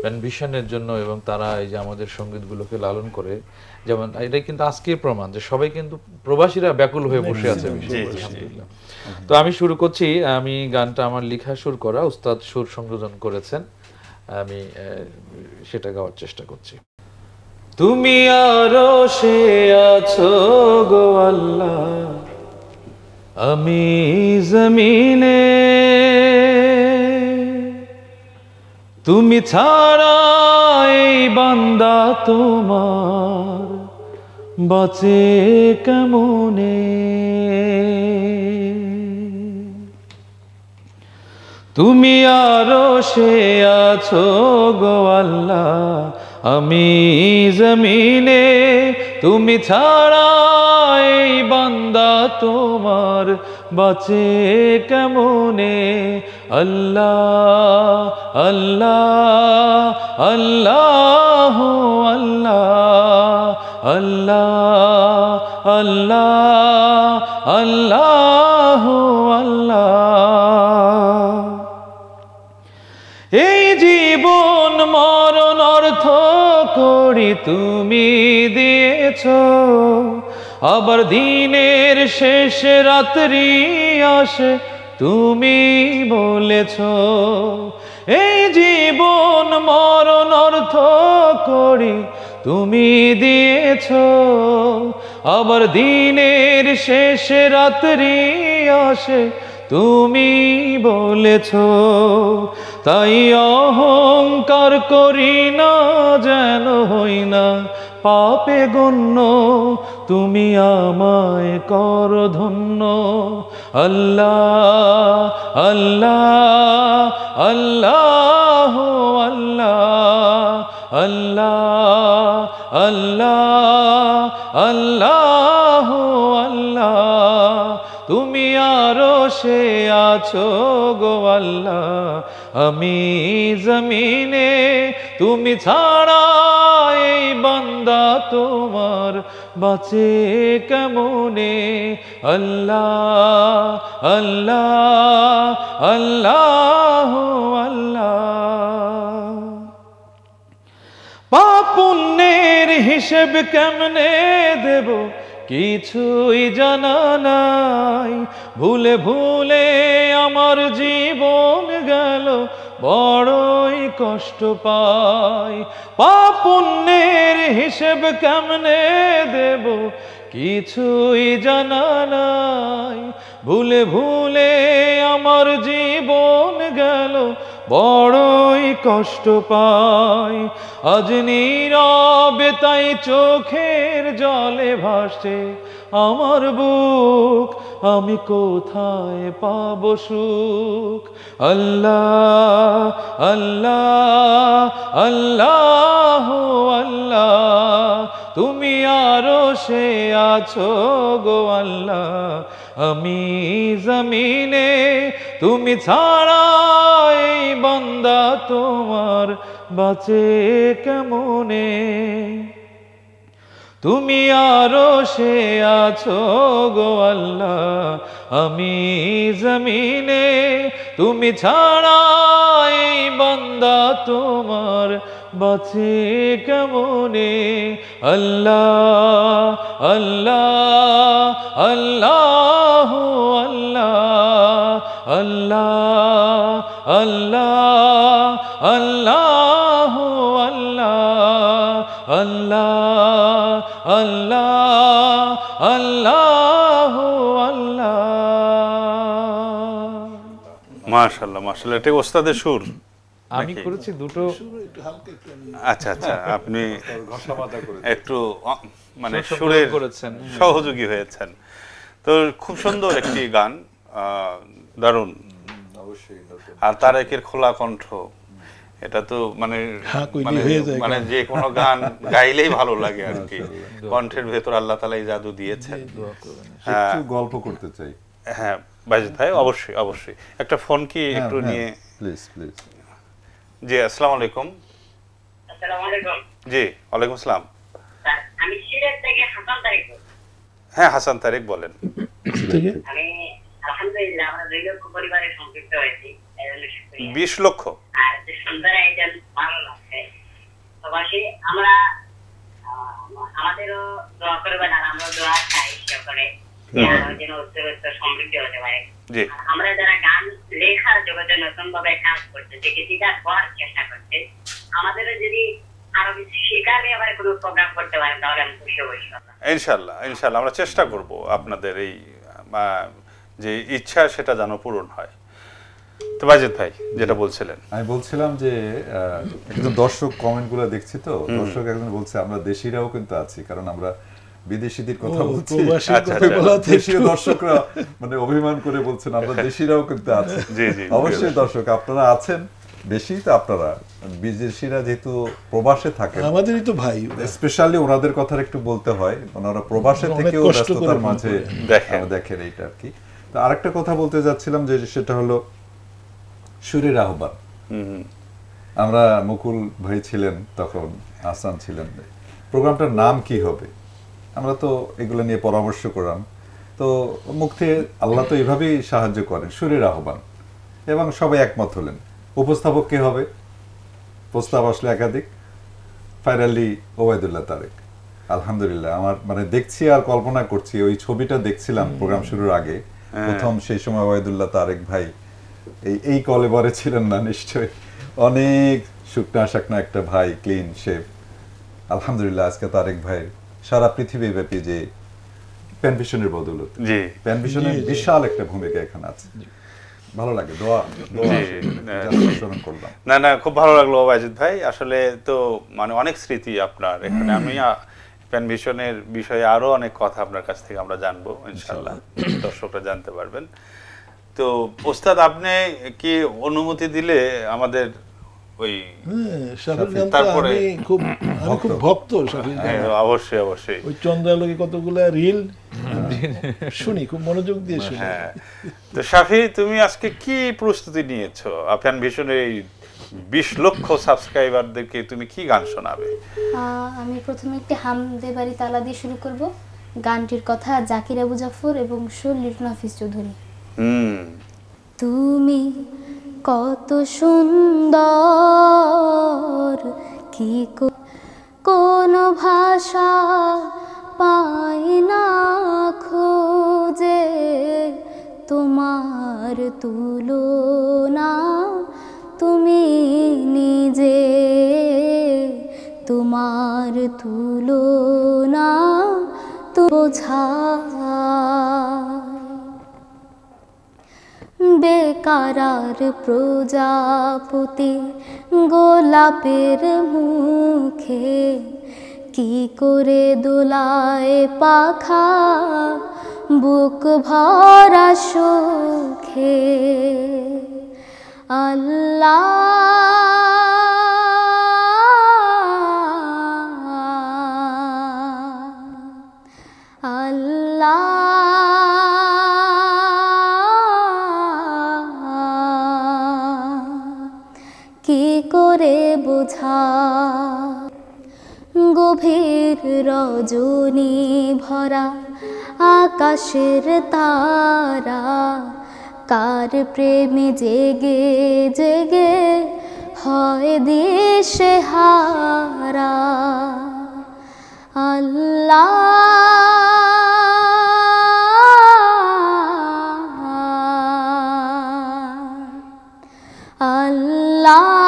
অ্যাম্বিশনের জন্য এবং তারা এই যে আমাদের সঙ্গীতগুলোকে লালন করে যেমন এটাই কিন্তু আজকের প্রমাণ যে সবাই কিন্তু প্রবাসীরা ব্যাকুল হয়ে বসে আছে তো আমি শুরু করছি আমি গানটা আমার লিখা সুর করা উস্তাদ সুর সংযোজন করেছেন আমি সেটা গাওয়ার চেষ্টা করছি তুমি আরো সে আছো গো আল্লাহ আমি জমিনে তুমি ছাড়া এই বান্দা তোমার বাঁচে কেমনে তুমি আরো সে আছো গো আল্লাহ আমি জমিনে তুমি ছাড়াই বান্দা তোমার বাঁচে কেমনে আল্লাহ আল্লাহ আল্লাহ আল্লাহ আল্লাহ আল্লাহ আল্লাহ তুমি দিয়েছ আবার দিনের শেষ রাত্রি আসে তুমি বলেছ এই জীবন মরণ অর্থ করি তুমি দিয়েছ আবার দিনের শেষ রাত্রি আসে তুমি বলেছ তাই অহংকার করি না যেন হই না পাপে গণ্য তুমি আমায় কর ধন্য আল্লাহ আল্লাহ আল্লাহ আল্লাহ আল্লাহ আল্লাহ পাশে আছো গো আল্লাহ আমি জমিনে তুমি ছাড়া এই বন্দা তোমার বাঁচে কেমনে আল্লাহ আল্লাহ আল্লাহ আল্লাহ পাপুণ্যের হিসেব কেমনে দেবো কিছুই জানা নাই ভুলে ভুলে আমার জীবন গেল বড়ই কষ্ট পাই পা পুণ্যের হিসেব কেমনে দেব কিছুই জানা নাই ভুলে ভুলে আমার জীবন গেল বড়ই কষ্ট পায় আজ নীরবে তাই চোখের জলে ভাসে আমার বুক আমি কোথায় পাব সুখ আল্লাহ আল্লাহ আল্লাহ আল্লাহ তুমি আরো সে আছো গো আল্লাহ আমি জমিনে তুমি ছাড়াই বন্দা তোমার বাঁচে কেমনে তুমি আরো সে আছো গো আল্লাহ আমি জমিনে তুমি ছাড়াই বন্দা তোমার বাঁচে কেমনে আল্লাহ আল্লাহ আল্লাহ আল্লাহ আল্লাহ আল্লাহ আল্লাহ আল্লাহ আল্লাহ আল্লাহ আল্লাহ আল্লাহ মাশাল্লাহ মাশাল্লাহ এটা ওস্তাদের সুর আমি করেছি দুটো আচ্ছা আচ্ছা আপনি একটু মানে সুরের করেছেন সহযোগী হয়েছেন তো খুব সুন্দর একটি গান দারুণ আর তার একের খোলা কণ্ঠ এটা তো মানে মানে, মানে যে কোনো গান গাইলেই ভালো লাগে আর কি হ্যাঁ, হ্যাঁ, হ্যাঁ। কণ্ঠের ভেতর আল্লাহ তালা এই জাদু দিয়েছেন গল্প করতে চাই হ্যাঁ বাজে তাই অবশ্যই অবশ্যই একটা ফোন কি একটু নিয়ে প্লিজ প্লিজ জি আসসালাম আলাইকুম আসসালামু আলাইকুম জি ওয়ালাইকুম আসসালাম আমি সিলেট থেকে হাসান তারিক বলছি হ্যাঁ হাসান তারিক বলেন আমি আলহামদুলিল্লাহ আমরা দুই লক্ষ পরিবারের সম্পৃক্ত হয়েছি বিশ লক্ষ আর সুন্দর একজন ভালো লাগছে সবাই আমরা আমাদেরও দোয়া করবেন আর আমরা দোয়া চাই করে আমরা যারা গান লেখার জগতে নতুন ভাবে কাজ চেষ্টা করছে যদি আরো কিছু আবার কোনো প্রোগ্রাম করতে পারেন তাহলে আমি খুশি হবো ইনশাল্লাহ ইনশাল্লাহ আমরা চেষ্টা করব আপনাদের এই যে ইচ্ছা সেটা যেন পূরণ হয় তো বাজেদ ভাই যেটা বলছিলেন আমি বলছিলাম যে একজন দর্শক কমেন্টগুলো দেখছি তো দর্শক একজন বলছে আমরা দেশিরাও কিন্তু আছি কারণ আমরা বিদেশিদের কথা আচ্ছা, আচ্ছা। বলছি দেশীয় দর্শকরা মানে অভিমান করে বলছেন আমরা দেশিরাও কিন্তু আছি অবশ্যই দর্শক আপনারা আছেন বেশি তো আপনারা বিদেশিরা যেহেতু প্রবাসে থাকে আমাদেরই তো ভাই স্পেশালি ওনাদের কথা একটু বলতে হয় ওনারা প্রবাসে থেকে ব্যস্ততার মাঝে দেখেন এইটা আর কি তো আরেকটা কথা বলতে যাচ্ছিলাম যে সেটা হলো সুরের আহ্বান আমরা মুকুল ভাই ছিলেন তখন আসান ছিলেন প্রোগ্রামটার নাম কি হবে আমরা তো এগুলো নিয়ে পরামর্শ করলাম তো মুক্তি আল্লাহ তো এভাবেই সাহায্য করেন শরীর আহ্বান এবং সবাই একমত হলেন উপস্থাপক কে হবে প্রস্তাব আসলে একাধিক ফাইনালি ওবায়দুল্লাহ তারেক আলহামদুলিল্লাহ আমার মানে দেখছি আর কল্পনা করছি ওই ছবিটা দেখছিলাম প্রোগ্রাম শুরুর আগে হ্যাঁ। প্রথম সেই সময় ওবায়দুল্লাহ তারেক ভাই এই এই কলেবরে ছিলেন না নিশ্চয়ই অনেক শুকনা শাকনা একটা ভাই ক্লিন শেফ আলহামদুলিল্লাহ আজকে তারেক ভাইয়ের সারা পৃথিবীব্যাপী যে প্যানভিশনের বদলত জি প্যানভিশনের বিশাল একটা ভূমিকা এখানে আছে ভালো লাগে দোয়া করলাম না না খুব ভালো লাগলো অবাজিৎ ভাই আসলে তো মানে অনেক স্মৃতি আপনার এখানে আমি প্যানভিশনের বিষয়ে আরো অনেক কথা আপনার কাছ থেকে আমরা জানবো ইনশাল্লাহ দর্শকরা জানতে পারবেন তো ওস্তাদ আপনি কি অনুমতি দিলে আমাদের ওই হ্যাঁ, তারপরে খুব আমি খুব ভক্ত হ্যাঁ, অবশ্যই অবশ্যই ওই চন্দ্রালোকে রিল শুনি খুব মনোযোগ দিয়ে শুনি হ্যাঁ। তো শাফি তুমি আজকে কি প্রস্তুতি নিয়েছো এই বিশ লক্ষ সাবস্ক্রাইবারদেরকে তুমি কি গান শোনাবে আমি প্রথমে একটি হামদে বাড়ি তালা দিয়ে শুরু করব গানটির কথা জাকির আবু জাফর এবং সুর লিটন হাফিজ চৌধুরী হুম তুমি কত সুন্দর কি কোন ভাষা পাই না খোঁজে তোমার তুলনা তুমি নিজে তোমার তুলনা তো বোঝা বেকারার প্রজাপতি গোলাপের মুখে কি করে দোলায় পাখা বুক ভরা সুখে আল্লাহ গভীর রজনী ভরা আকাশের তারা কার প্রেমে জেগে জেগে হয় দেশে হারা আল্লাহ আল্লাহ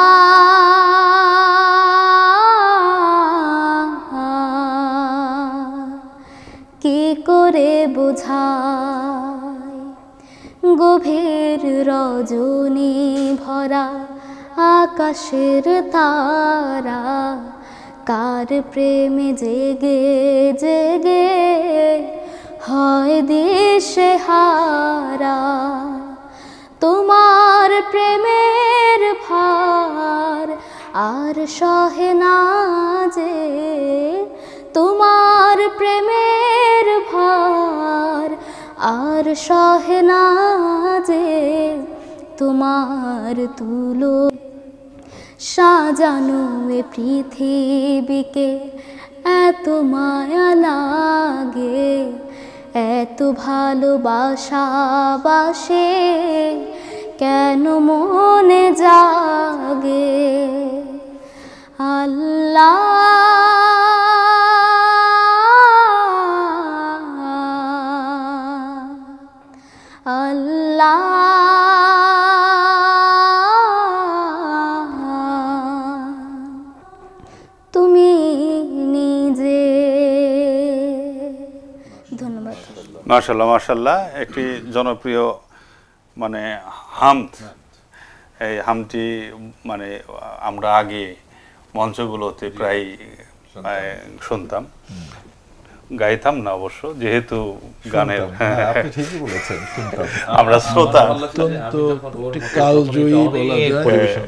গভীর রজনী ভরা আকাশের তারা কার প্রেমে জেগে জেগে হয় দিশে হারা তোমার প্রেমের ভার আর সহে না যে তোমার প্রেমের ভার আর সহেনা যে তোমার তুল সাজানো এ পৃথিবীকে এত মায়া লাগে এত ভালোবাসা বাসে কেন মনে জাগে আল্লাহ মার্শাল্লাহ মার্শাল্লাহ একটি জনপ্রিয় মানে হাম এই হামটি মানে আমরা আগে মঞ্চগুলোতে প্রায় শুনতাম গাইতাম না অবশ্য যেহেতু গানের হ্যাঁ, আমরা শ্রোতা কালজয়ী বলা যায়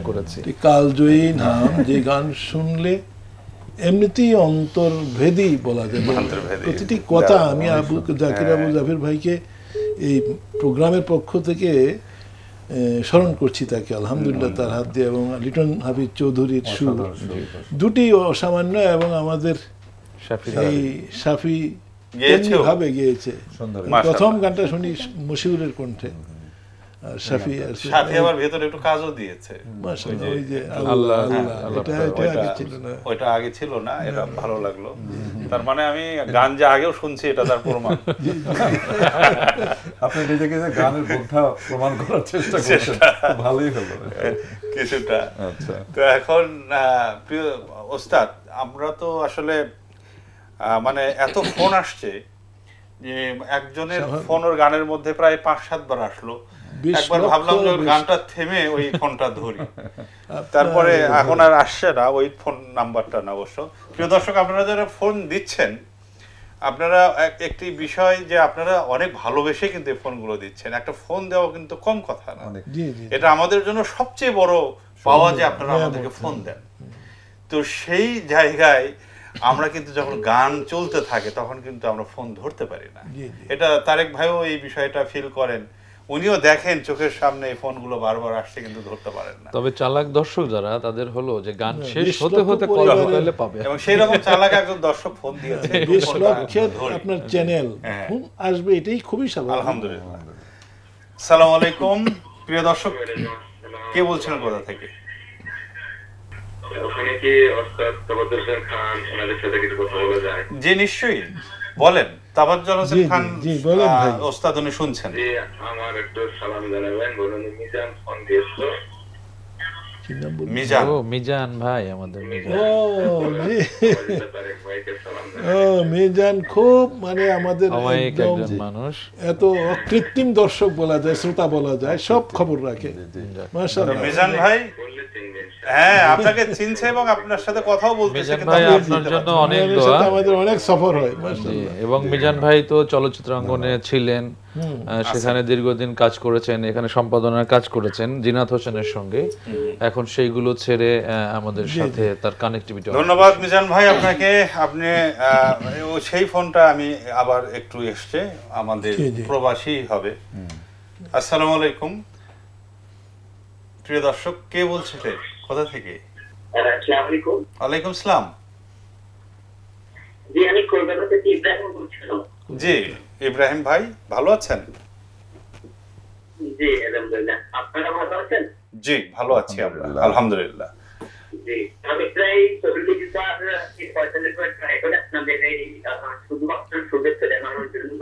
কালজয়ী নাম যে গান শুনলে এমনিতেই অন্তর্ভেদী বলা যায় প্রতিটি কথা আমি আবু জাকির হ্যাঁ। আবু জাফির ভাইকে এই প্রোগ্রামের পক্ষ থেকে স্মরণ করছি তাকে আলহামদুলিল্লাহ তার হাত দিয়ে এবং লিটন হাবিব চৌধুরীর সুর দুটি অসামান্য এবং আমাদের এই সাফি গিয়েছে প্রথম গানটা শুনি মশিউরের কণ্ঠে কাজও দিয়েছে আগে ছিল না ভালো লাগলো তার মানে আমি গান আগেও শুনছি এটা তার কিছুটা আচ্ছা তো এখন ওস্তাদ আমরা তো আসলে মানে এত ফোন আসছে যে একজনের ফোন গানের মধ্যে প্রায় পাঁচ সাতবার আসলো একবার ভাবলাম যে গানটা থেমে ওই ফোনটা ধরি তারপরে এখন আর আসছে না ওই ফোন নাম্বারটা না অবশ্য প্রিয় দর্শক আপনারা যারা ফোন দিচ্ছেন আপনারা একটি বিষয় যে আপনারা অনেক ভালোবেসে কিন্তু ফোনগুলো দিচ্ছেন একটা ফোন দেওয়া কিন্তু কম কথা না এটা আমাদের জন্য সবচেয়ে বড় পাওয়া যে আপনারা হ্যাঁ, আমাদেরকে ফোন দেন তো সেই জায়গায় আমরা কিন্তু যখন গান চলতে থাকে তখন কিন্তু আমরা ফোন ধরতে পারি না এটা তারেক ভাইও এই বিষয়টা ফিল করেন উনিও দেখেন চোখের সামনে এই ফোনগুলো বারবার আসছে কিন্তু ধরতে পারেন না তবে চালাক দর্শক যারা তাদের হলো যে গান হ্যাঁ, শেষ হতে হতে কল করলে পাবে এবং সেই রকম চালাক একজন দর্শক ফোন দিয়েছে 20 হ্যাঁ, লক্ষ আপনার চ্যানেল ফোন আসবে এটাই খুবই স্বাভাবিক আলহামদুলিল্লাহ আসসালামু আলাইকুম প্রিয় দর্শক কে বলছেন কোথা থেকে ওখানে কি ওস্তাদ তবদুল খান ওনাদের সাথে কিছু কথা বলা যায় জি নিশ্চয়ই বলেন তাবাজ্জল হোসেন খান ওস্তাদ উনি শুনছেন আমার একটু সালাম জানাবেন বলুন মিজান ফোন দিয়েছিল মিজান ও মিজান ভাই আমাদের ও মিজান খুব মানে আমাদের একজন মানুষ এত অকৃত্রিম দর্শক বলা যায় শ্রোতা বলা যায় সব খবর রাখে মিজান ভাই হ্যাঁ আপনাকে চিনছে এবং আপনার সাথে অনেক মিজান ভাই তো চলচ্চিত্র ছিলেন সেখানে দীর্ঘদিন কাজ করেছেন এখানে সম্পাদনার কাজ করেছেন জিনাত হোসেনের সঙ্গে এখন সেইগুলো ছেড়ে আমাদের সাথে তার কানেক্টিভিটি ধন্যবাদ মিজান ভাই আপনাকে আপনি সেই ফোনটা আমি আবার একটু এসছে আমাদের প্রবাসী হবে আসসালামু আলাইকুম প্রিয় দর্শক কে বলছিলেন কোথা থেকে হ্যাঁ, ওয়ালাইকুম সালাম জি আমি কলকাতা থেকে ইব্রাহিম বলছিলাম জি ইব্রাহিম ভাই ভালো আছেন জি আলহামদুলিল্লাহ আপনারা ভালো আছেন জি ভালো আছি আমরা আলহামদুলিল্লাহ জি আমি প্রায় চল্লিশ হাজার পঁয়তাল্লিশ ট্রাই করে আপনাদের শুধুমাত্র শুভেচ্ছা জানানোর জন্য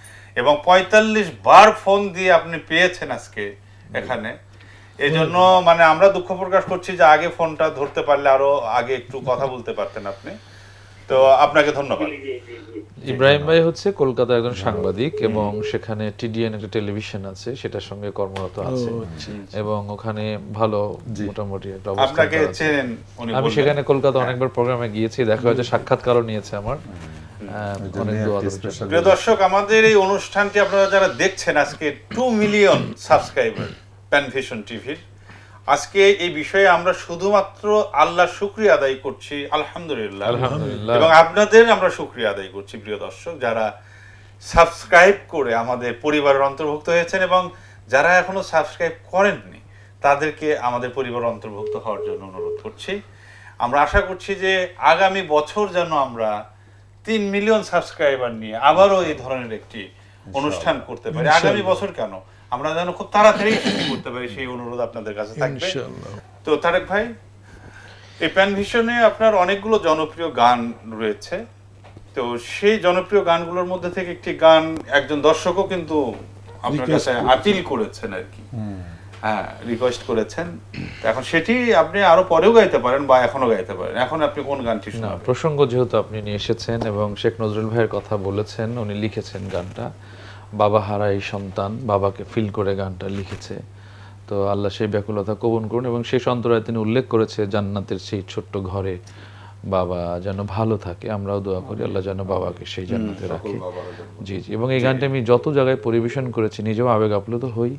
এবং ৪৫ বার ফোন দিয়ে আপনি পেয়েছেন আজকে এখানে এই জন্য মানে আমরা দুঃখ প্রকাশ করছি যে আগে ফোনটা ধরতে পারলে আরো আগে একটু কথা বলতে পারতেন আপনি তো আপনাকে ধন্যবাদ ইব্রাহিম ভাই হচ্ছে কলকাতার একজন সাংবাদিক এবং সেখানে টিডিএন একটা টেলিভিশন আছে সেটার সঙ্গে কর্মরত আছে আচ্ছা, আচ্ছা। এবং ওখানে ভালো মোটামুটি একটা অবস্থা আমি সেখানে কলকাতা অনেকবার প্রোগ্রামে গিয়েছি দেখা হয়েছে সাক্ষাৎকারও নিয়েছে আমার প্রিয় দর্শক আমাদের এই অনুষ্ঠানটি আপনারা যারা দেখছেন আজকে টু মিলিয়ন সাবস্ক্রাইবার প্যানভিশন টিভির আজকে এই বিষয়ে আমরা শুধুমাত্র আল্লাহ আদায় করছি আলহামদুলিল্লাহ এবং আপনাদের আমরা আদায় করছি প্রিয় দর্শক যারা সাবস্ক্রাইব করে আমাদের পরিবারের অন্তর্ভুক্ত হয়েছেন এবং যারা এখনো সাবস্ক্রাইব করেননি তাদেরকে আমাদের পরিবার অন্তর্ভুক্ত হওয়ার জন্য অনুরোধ করছি আমরা আশা করছি যে আগামী বছর যেন আমরা তিন মিলিয়ন সাবস্ক্রাইবার নিয়ে আবারও এই ধরনের একটি অনুষ্ঠান করতে পারি আগামী বছর কেন আমরা যেন খুব তাড়াতাড়ি করতে পারি সেই অনুরোধ আপনাদের কাছে থাকবে তো তারেক ভাই এই প্যানভিশনে আপনার অনেকগুলো জনপ্রিয় গান রয়েছে তো সেই জনপ্রিয় গানগুলোর মধ্যে থেকে একটি গান একজন দর্শকও কিন্তু আপনার কাছে আপিল করেছেন আর কি রিকোয়েস্ট হ্যাঁ, করেছেন এখন সেটি আপনি আরো পরেও গাইতে পারেন বা এখনো গাইতে পারেন এখন আপনি কোন গানটি শোনাবেন প্রসঙ্গ যেহেতু আপনি নিয়ে এসেছেন এবং শেখ নজরুল ভাইয়ের কথা বলেছেন উনি লিখেছেন গানটা বাবা হারাই সন্তান বাবাকে ফিল করে গানটা লিখেছে তো আল্লাহ সেই ব্যাকুলতা কবন করুন এবং সেই সন্তরায় তিনি উল্লেখ করেছে জান্নাতের সেই ছোট্ট ঘরে বাবা যেন ভালো থাকে আমরাও দোয়া করি আল্লাহ যেন বাবাকে সেই জান্নাতে রাখি জি জি এবং এই গানটা আমি যত জায়গায় পরিবেশন করেছি নিজেও আবেগ আপ্লুত হই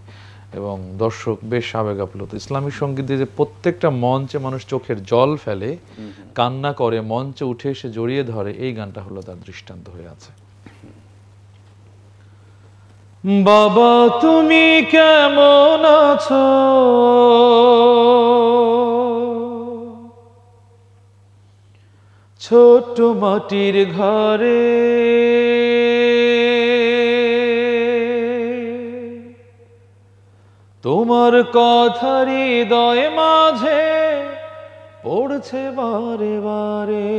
এবং দর্শক বেশ আবেগ আপ্লুত ইসলামী সঙ্গীতে যে প্রত্যেকটা মঞ্চে মানুষ চোখের জল ফেলে কান্না করে মঞ্চে উঠে এসে জড়িয়ে ধরে এই গানটা হলো তার দৃষ্টান্ত হয়ে আছে বাবা তুমি কেমন আছো ছোট মাটির ঘরে তোমার কথা হৃদয় মাঝে পড়ছে বারে বারে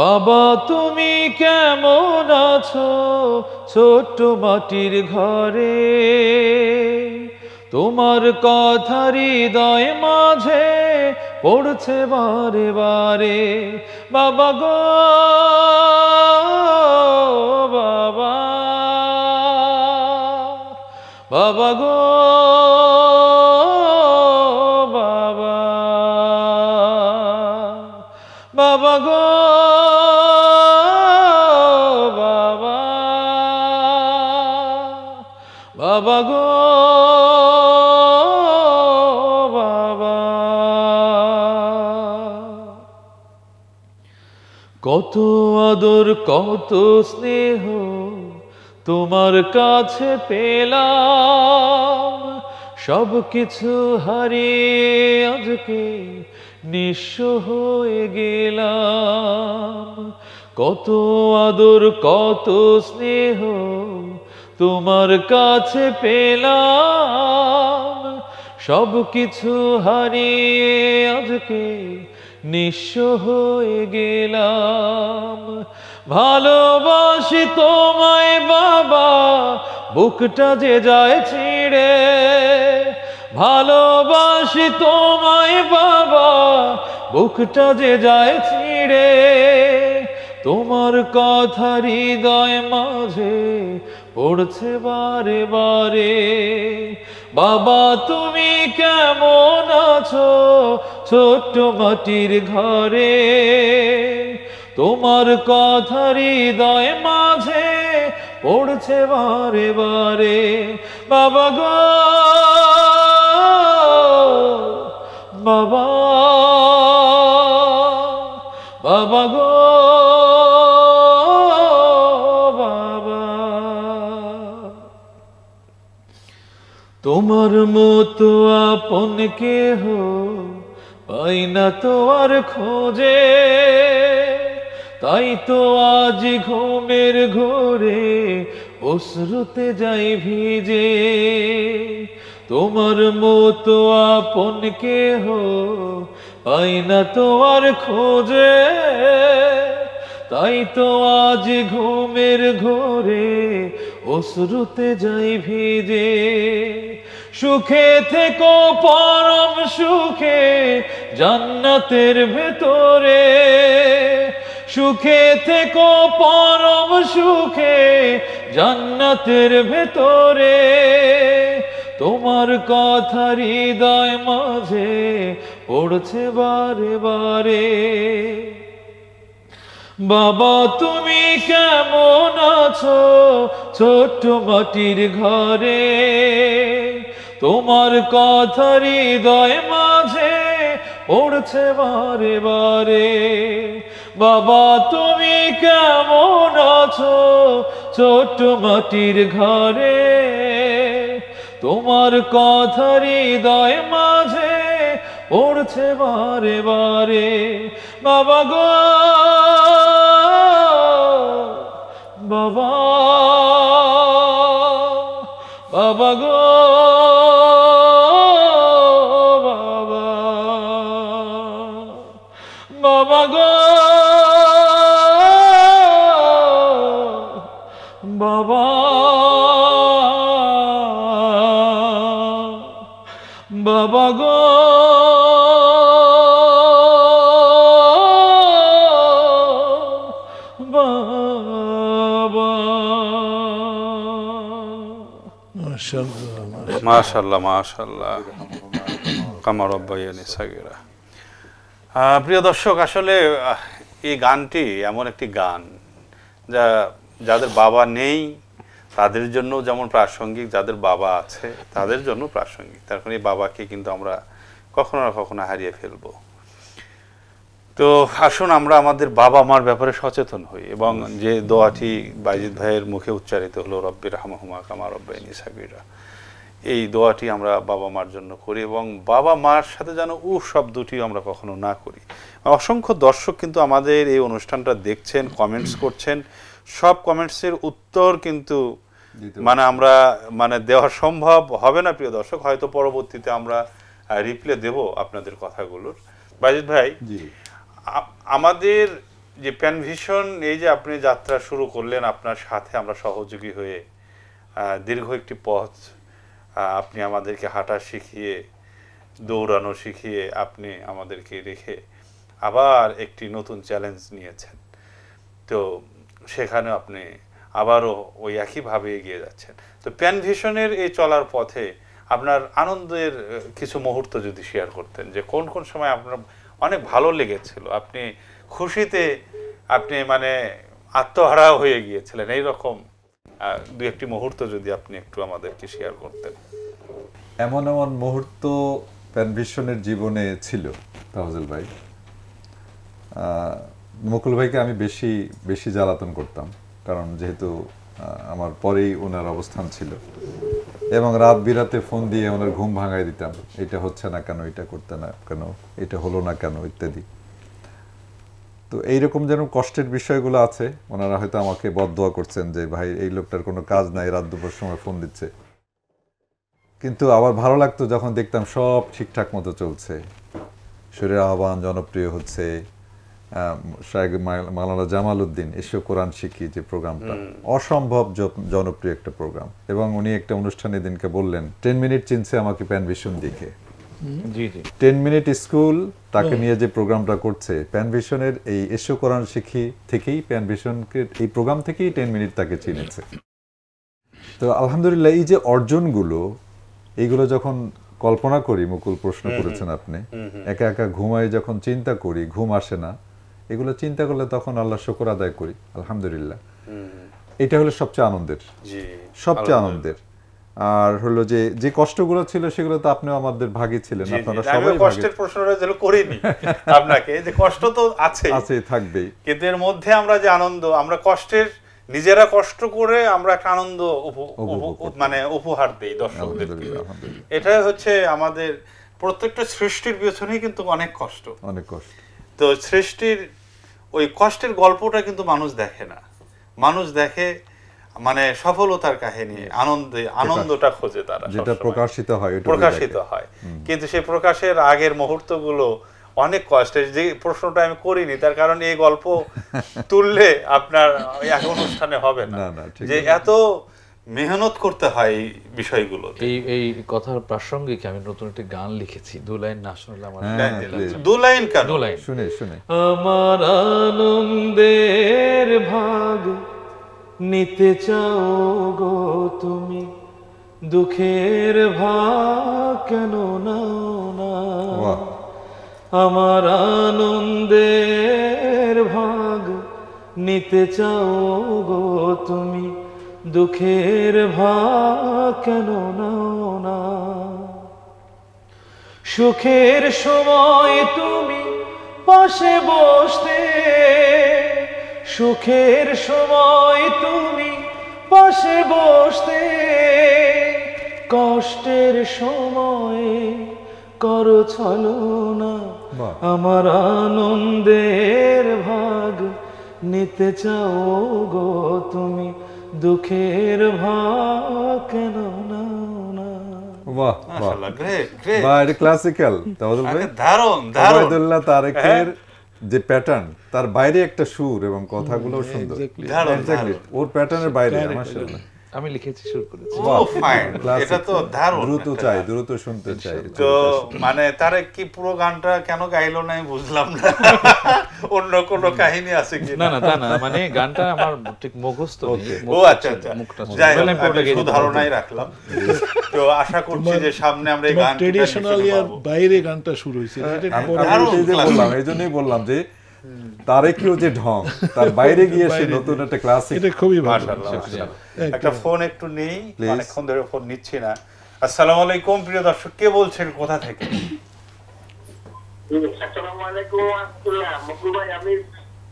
বাবা তুমি কেমন আছো ছোট্ট মাটির ঘরে তোমার কথা হৃদয় মাঝে পড়ছে বারে বারে বাবা গো বাবা গো বাবা বাবা গো বাবা বাবা গো বাবা কত আদর কত স্নেহ তোমার কাছে পেলাম সব কিছু হারিয়ে আজকে নিঃস্ব হয়ে গেলাম কত আদর কত স্নেহ তোমার কাছে পেলাম সব কিছু হারিয়ে আজকে নিঃস্ব হয়ে গেলাম ভালোবাসি তোমায় বাবা বুকটা যে যায় ছিঁড়ে ভালোবাসি তোমায় বাবা বুকটা যে যায় ছিঁড়ে তোমার কথা হৃদয় মাঝে পড়ছে বারে বারে বাবা তুমি কেমন আছো ছোট্ট মাটির ঘরে তোমার কথা হৃদয় মাঝে পড়ছে বারে বারে বাবা গো বাবা বাবা গো বাবা তোমার মতো আপন কেহ পাই না তোমার খোঁজে তাই তো আজ ঘুমের ঘোরে অশ্রুতে যাই ভিজে তোমার মতো আপন কেহ পাই না তোমার খোঁজে তাই তো আজ ঘুমের ঘোরে অশ্রুতে যাই ভিজে সুখে থেকো পরম সুখে জান্নাতের ভেতরে সুখে থেকো পরম সুখে জান্নাতের ভেতরে তোমার কথা হৃদয় মাঝে পড়ছে বারে বারে বাবা তুমি কেমন আছো ছোট্ট মাটির ঘরে তোমার কথা হৃদয় মাঝে পড়ছে বারে বারে বাবা তুমি কেমন আছো ছোট্ট মাটির ঘরে তোমার কথার হৃদয় মাঝে পড়ছে বারে বারে বাবা গো বাবা মাশাল্লাহ মাশাল্লাহ কামার অব্বাইয়ানি সাগিরা প্রিয় দর্শক আসলে এই গানটি এমন একটি গান যা যাদের বাবা নেই তাদের জন্য যেমন প্রাসঙ্গিক যাদের বাবা আছে তাদের জন্য প্রাসঙ্গিক তার কারণে মানে বাবাকে কিন্তু আমরা কখনো না কখনো হারিয়ে ফেলব তো আসুন আমরা আমাদের বাবা মার ব্যাপারে সচেতন হই এবং যে দোয়াটি বাইজিৎ ভাইয়ের মুখে উচ্চারিত হলো রব্বির রহমা কামা রব্বাইনি সাবিরা এই দোয়াটি আমরা বাবা মার জন্য করি এবং বাবা মার সাথে যেন ও দুটি আমরা কখনো না করি অসংখ্য দর্শক কিন্তু আমাদের এই অনুষ্ঠানটা দেখছেন কমেন্টস করছেন সব কমেন্টসের উত্তর কিন্তু মানে আমরা মানে দেওয়া সম্ভব হবে না প্রিয় দর্শক হয়তো পরবর্তীতে আমরা রিপ্লে দেব আপনাদের কথাগুলোর বাজিদ ভাই আমাদের যে প্যানভিশন এই যে আপনি যাত্রা শুরু করলেন আপনার সাথে আমরা সহযোগী হয়ে দীর্ঘ একটি পথ আপনি আমাদেরকে হাঁটা শিখিয়ে দৌড়ানো শিখিয়ে আপনি আমাদেরকে রেখে আবার একটি নতুন চ্যালেঞ্জ নিয়েছেন তো সেখানে আপনি আবারও ওই একইভাবে এগিয়ে যাচ্ছেন তো প্যানভিশনের এই চলার পথে আপনার আনন্দের কিছু মুহূর্ত যদি শেয়ার করতেন যে কোন কোন সময় আপনার অনেক ভালো লেগেছিল আপনি খুশিতে আপনি মানে আত্মহারা হয়ে গিয়েছিলেন এইরকম দু একটি মুহূর্ত যদি আপনি একটু আমাদেরকে শেয়ার করতেন এমন এমন মুহূর্ত প্যানভিশনের জীবনে ছিল তাহজল ভাই মুকুল ভাইকে আমি বেশি বেশি জ্বালাতন করতাম কারণ যেহেতু আমার পরেই ওনার অবস্থান ছিল এবং রাত বিরাতে ফোন দিয়ে ওনার ঘুম ভাঙাই দিতাম এটা হচ্ছে না কেন এটা করতে না কেন এটা হলো না কেন ইত্যাদি তো এইরকম যেন কষ্টের বিষয়গুলো আছে ওনারা হয়তো আমাকে বদোয়া করছেন যে ভাই এই লোকটার কোনো কাজ নাই রাত দুপুর সময় ফোন দিচ্ছে কিন্তু আবার ভালো লাগতো যখন দেখতাম সব ঠিকঠাক মতো চলছে শরীর আহ্বান জনপ্রিয় হচ্ছে মালানা জামাল উদ্দিন এসে কোরআন শিখি যে প্রোগ্রামটা অসম্ভব জনপ্রিয় একটা প্রোগ্রাম এবং উনি একটা অনুষ্ঠানে দিনকে বললেন টেন মিনিট চিনছে আমাকে প্যান ভীষণ দিকে টেন মিনিট স্কুল তাকে নিয়ে যে প্রোগ্রামটা করছে প্যান ভীষণের এই এসো কোরআন শিখি থেকেই প্যান ভীষণকে এই প্রোগ্রাম থেকেই টেন মিনিট তাকে চিনেছে তো আলহামদুলিল্লাহ এই যে অর্জনগুলো এইগুলো যখন কল্পনা করি মুকুল প্রশ্ন করেছেন আপনি একা একা ঘুমাই যখন চিন্তা করি ঘুম আসে না এগুলো চিন্তা করলে তখন আল্লাহ শকর আদায় করি আলহামদুলিল্লাহ এটা হলো সবচেয়ে আনন্দের সবচেয়ে আনন্দের আর হলো যে যে কষ্টগুলো ছিল সেগুলো তো আপনিও আমাদের ভাগে ছিলেন আপনারা সবাই কষ্টের প্রশ্নটা যেন করিনি আপনাকে যে কষ্ট তো আছে আছে থাকবেই কিন্তু এর মধ্যে আমরা যে আনন্দ আমরা কষ্টের নিজেরা কষ্ট করে আমরা একটা আনন্দ মানে উপহার দিই দর্শকদের এটাই হচ্ছে আমাদের প্রত্যেকটা সৃষ্টির পেছনেই কিন্তু অনেক কষ্ট অনেক কষ্ট তো সৃষ্টির ওই কষ্টের গল্পটা কিন্তু মানুষ দেখে না মানুষ দেখে মানে সফলতার কাহিনী আনন্দে আনন্দটা খোঁজে তারা যেটা প্রকাশিত হয় প্রকাশিত হয় কিন্তু সেই প্রকাশের আগের মুহূর্তগুলো গুলো অনেক কষ্টের যে প্রশ্নটা আমি করিনি তার কারণ এই গল্প তুললে আপনার এক অনুষ্ঠানে হবে না যে এত মেহনত করতে হয় এই বিষয়গুলো এই এই কথার প্রাসঙ্গিক আমি নতুন একটি গান লিখেছি দু লাইন না শুনলে আমার হ্যাঁ, দু লাইন কেন দু লাইন শুনে শুনে আমার আনন্দের ভাগ নিতে চাও গো তুমি দুঃখের ভাগ কেন না না আমার আনন্দের ভাগ নিতে চাও গো তুমি দুঃখের ভাগ কেন নাও না সুখের সময় তুমি পাশে বসতে সুখের সময় তুমি পাশে বসতে কষ্টের সময় কর ছলনা আমার আনন্দের ভাগ নিতে চাও গো তুমি দুঃখের ভাগ কেন না বাহ ক্লাসিক্যাল তারেকের হ্যাঁ। যে প্যাটার্ন তার বাইরে একটা সুর এবং কথাগুলো সুন্দর ওর প্যাটার্নের বাইরে মাশাআল্লাহ আমি লিখেছি শুরু করেছি ও ফাইন এটা তো দারুণ দ্রুত চাই দ্রুত শুনতে চাই তো মানে তার কি পুরো গানটা কেন গাইলো না বুঝলাম না অন্য কোন কাহিনী আছে কি না না তা না মানে গানটা আমার ঠিক মুখস্থ ও আচ্ছা আচ্ছা যাই হোক ধারণাই রাখলাম তো আশা করছি যে সামনে আমরা এই গান ট্র্যাডিশনাল বাইরে গানটা শুরু হইছে এটা হ্যাঁ, দারুণ বললাম এইজন্যই বললাম যে তারেকীয় যে ঢং তার বাইরে গিয়ে সে নতুন একটা ক্লাসিক এটা খুবই মাশাআল্লাহ একটা ফোন একটু নেই অনেকক্ষণ ধরে ফোন নিচ্ছি না আসসালামু আলাইকুম প্রিয় দর্শক কে বলছেন কোথা থেকে আসসালামু আলাইকুম ভাই আমি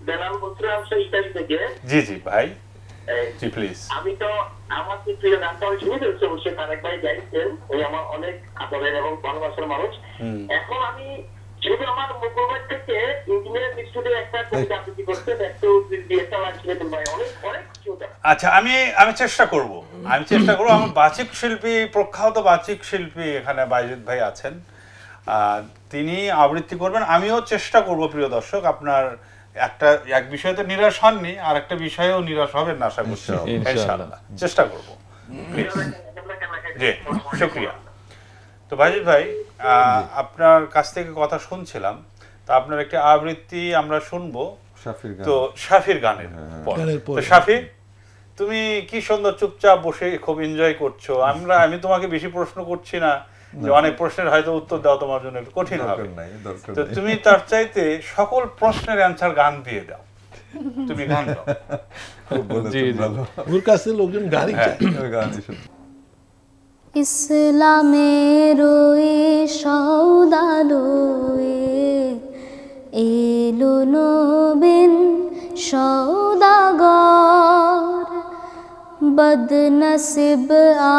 বেলাল বলছিলাম সেই থেকে জি জি ভাই জি প্লিজ আমি তো আমার যে প্রিয় গানটা শুনে ফেলছি অবশ্যই তারেক ভাই গাইছেন ওই আমার অনেক আদরের এবং ভালোবাসার মানুষ এখন আমি আচ্ছা আমি আমি চেষ্টা করব আমি চেষ্টা করবো আমার বাচিক শিল্পী প্রখ্যাত বাচিক শিল্পী এখানে বাইজিৎ ভাই আছেন তিনি আবৃত্তি করবেন আমিও চেষ্টা করব প্রিয় দর্শক আপনার একটা এক বিষয়ে তো নিরাশ হননি আর একটা বিষয়েও নিরাশ হবেন না আশা করছি চেষ্টা করবো জি শুক্রিয়া তো বাইজিৎ ভাই আপনার কাছ থেকে কথা শুনছিলাম তা আপনার একটি আবৃত্তি আমরা শুনবো তো শাফির গানের হ্যাঁ, হ্যাঁ। তো তুমি কি সুন্দর চুপচাপ বসে খুব এনজয় করছো আমরা আমি তোমাকে বেশি প্রশ্ন করছি না যে অনেক প্রশ্নের হয়তো উত্তর দেওয়া তোমার জন্য কঠিন হবে তো তুমি তার চাইতে সকল প্রশ্নের অ্যান্সার গান দিয়ে দাও তুমি গান দাও ওর কাছে লোকজন ইসলামের সৌদালুয়ে এলো নবীন সৌদাগর বদনসিব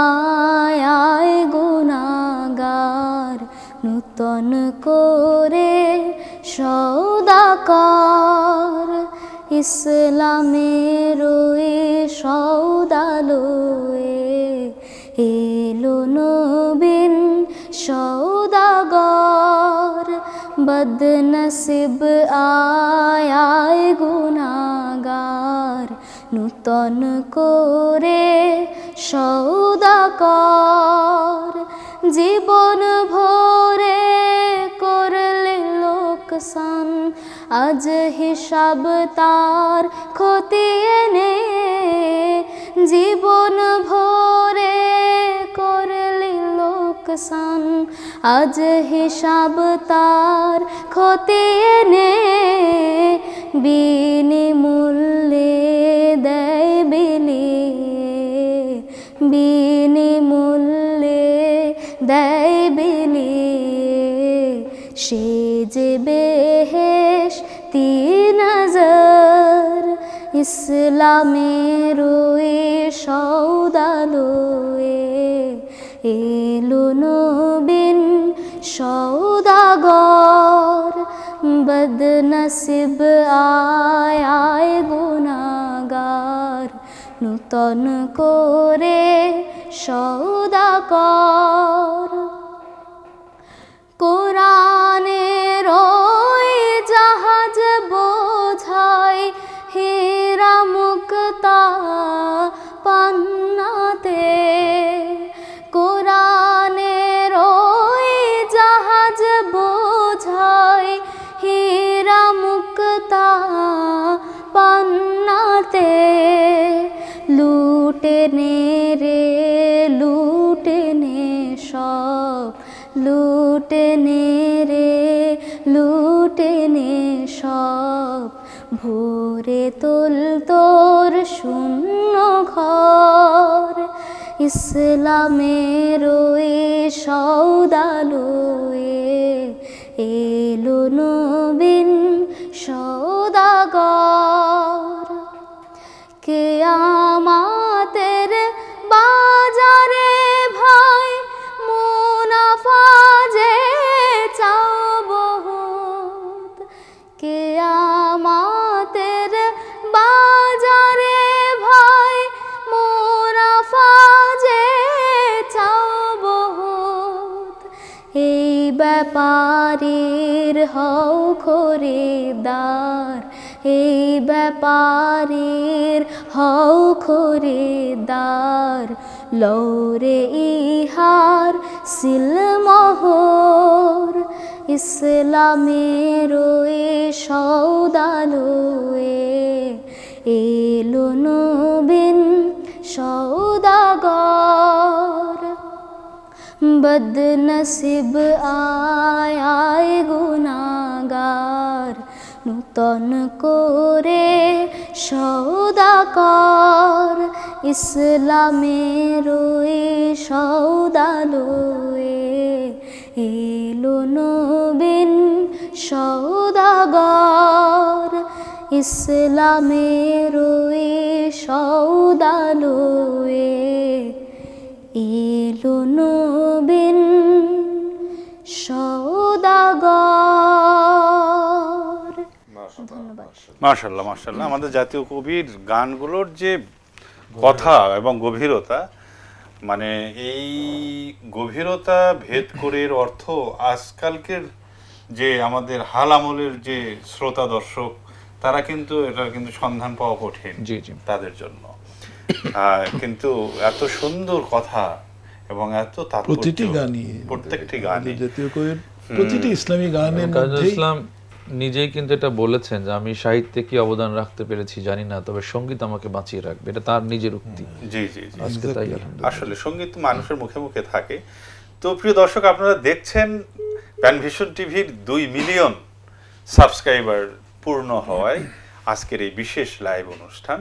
আয়ায় গুণাগার নূতন করে সৌদাকর ইসলামের সৌদালুয়ে এলো নবীন সৌদাগর বদনসিব আয় গুনাগার নূতন করে সৌদাকর জীবন ভরে করলে লোকসান আজ হিসাব তার খতিয়ে নে সং আজ হিসাব তার খতিয়ে নে বিনিমূল্যে দেয় বিলিয়ে বিনিমূল্যে দেয় বিলিয়ে সে যে বেহেশ তিন ইসলামের সৌদালোয়ে এ সৌদাগর বদনসিব আয় গুণাগার নূতন করে সৌদাগর কোরআনের রে নে রে লুটে নে সব লুটে নে রে লুটে নে সব ভোরে তোল তোর শূন্য ঘর ইসলামের রয়ে সৌদালোয়ে এলো নবীন সৌদাগর কে আমাদের বাজারে ভাই মুনাফা যে চাও বহুত কে আমাদের বাজারে ভাই মুনাফা যে চাও বহুত এই ব্যাপারীর হও খরিদার এই ব্যাপারের হও খরিদার লৌরে ইহার সিলমহর ইসলামের এ সৌদালুয়ে এলুনু বিন সৌদাগর বদনসিব আয়ায় গুনাগার নূতন করে সৌদাকর ইসলামের সৌদালয়ে এলো নবীন সৌদাগর ইসলামের সৌদালয়ে এলো নবীন সৌদাগর ধন্যবাদ মার্শাল্লাহ মার্শাল্লাহ আমাদের জাতীয় কবির গানগুলোর যে কথা এবং গভীরতা মানে এই গভীরতা ভেদ করে এর অর্থ আজকালকের যে আমাদের হাল আমলের যে শ্রোতা দর্শক তারা কিন্তু এটা কিন্তু সন্ধান পাওয়া কঠিন তাদের জন্য কিন্তু এত সুন্দর কথা এবং এত প্রতিটি গানই প্রত্যেকটি গানই জাতীয় কবির প্রতিটি ইসলামী গানের ইসলাম নিজেই কিন্তু এটা বলেছেন যে আমি সাহিত্যে কি অবদান রাখতে পেরেছি জানি না তবে সঙ্গীত আমাকে বাঁচিয়ে রাখবে এটা তার নিজের উক্তি জি জি আজকে তাই আসলে সঙ্গীত মানুষের মুখে মুখে থাকে তো প্রিয় দর্শক আপনারা দেখছেন প্যানভিশন টিভির দুই মিলিয়ন সাবস্ক্রাইবার পূর্ণ হওয়ায় আজকের এই বিশেষ লাইভ অনুষ্ঠান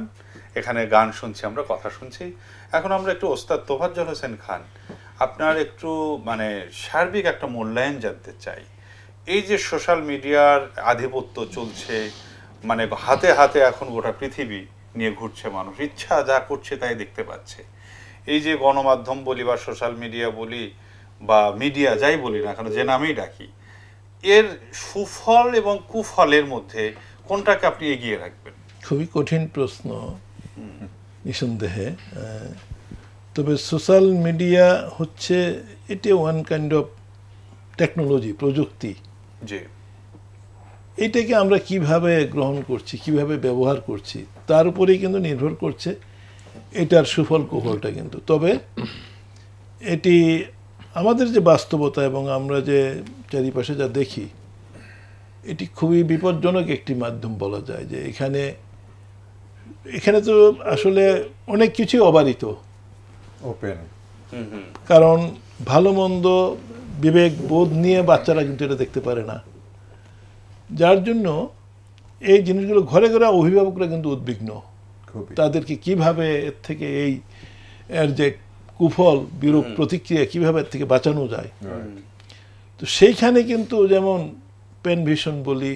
এখানে গান শুনছি আমরা কথা শুনছি এখন আমরা একটু ওস্তাদ তোফাজ্জল হোসেন খান আপনার একটু মানে সার্বিক একটা মূল্যায়ন জানতে চাই এই যে সোশ্যাল মিডিয়ার আধিপত্য চলছে মানে হাতে হাতে এখন গোটা পৃথিবী নিয়ে ঘুরছে মানুষ ইচ্ছা যা করছে তাই দেখতে পাচ্ছে এই যে গণমাধ্যম বলি বা সোশ্যাল মিডিয়া বলি বা মিডিয়া যাই বলি না কেন যে নামেই ডাকি এর সুফল এবং কুফলের মধ্যে কোনটাকে আপনি এগিয়ে রাখবেন খুবই কঠিন প্রশ্ন নিঃসন্দেহে তবে সোশ্যাল মিডিয়া হচ্ছে এটি ওয়ান কাইন্ড অফ টেকনোলজি প্রযুক্তি জি এইটাকে আমরা কিভাবে গ্রহণ করছি কিভাবে ব্যবহার করছি তার উপরেই কিন্তু নির্ভর করছে এটার সুফল কুফলটা কিন্তু তবে এটি আমাদের যে বাস্তবতা এবং আমরা যে চারিপাশে যা দেখি এটি খুবই বিপজ্জনক একটি মাধ্যম বলা যায় যে এখানে এখানে তো আসলে অনেক কিছুই অবারিত ওপেন কারণ ভালো মন্দ বিবেক বোধ নিয়ে বাচ্চারা কিন্তু এটা দেখতে পারে না যার জন্য এই জিনিসগুলো ঘরে ঘরে অভিভাবকরা কিন্তু উদ্বিগ্ন তাদেরকে কিভাবে এর থেকে এই এর যে কুফল বিরূপ প্রতিক্রিয়া কিভাবে এর থেকে বাঁচানো যায় তো সেইখানে কিন্তু যেমন পেন ভিশন বলি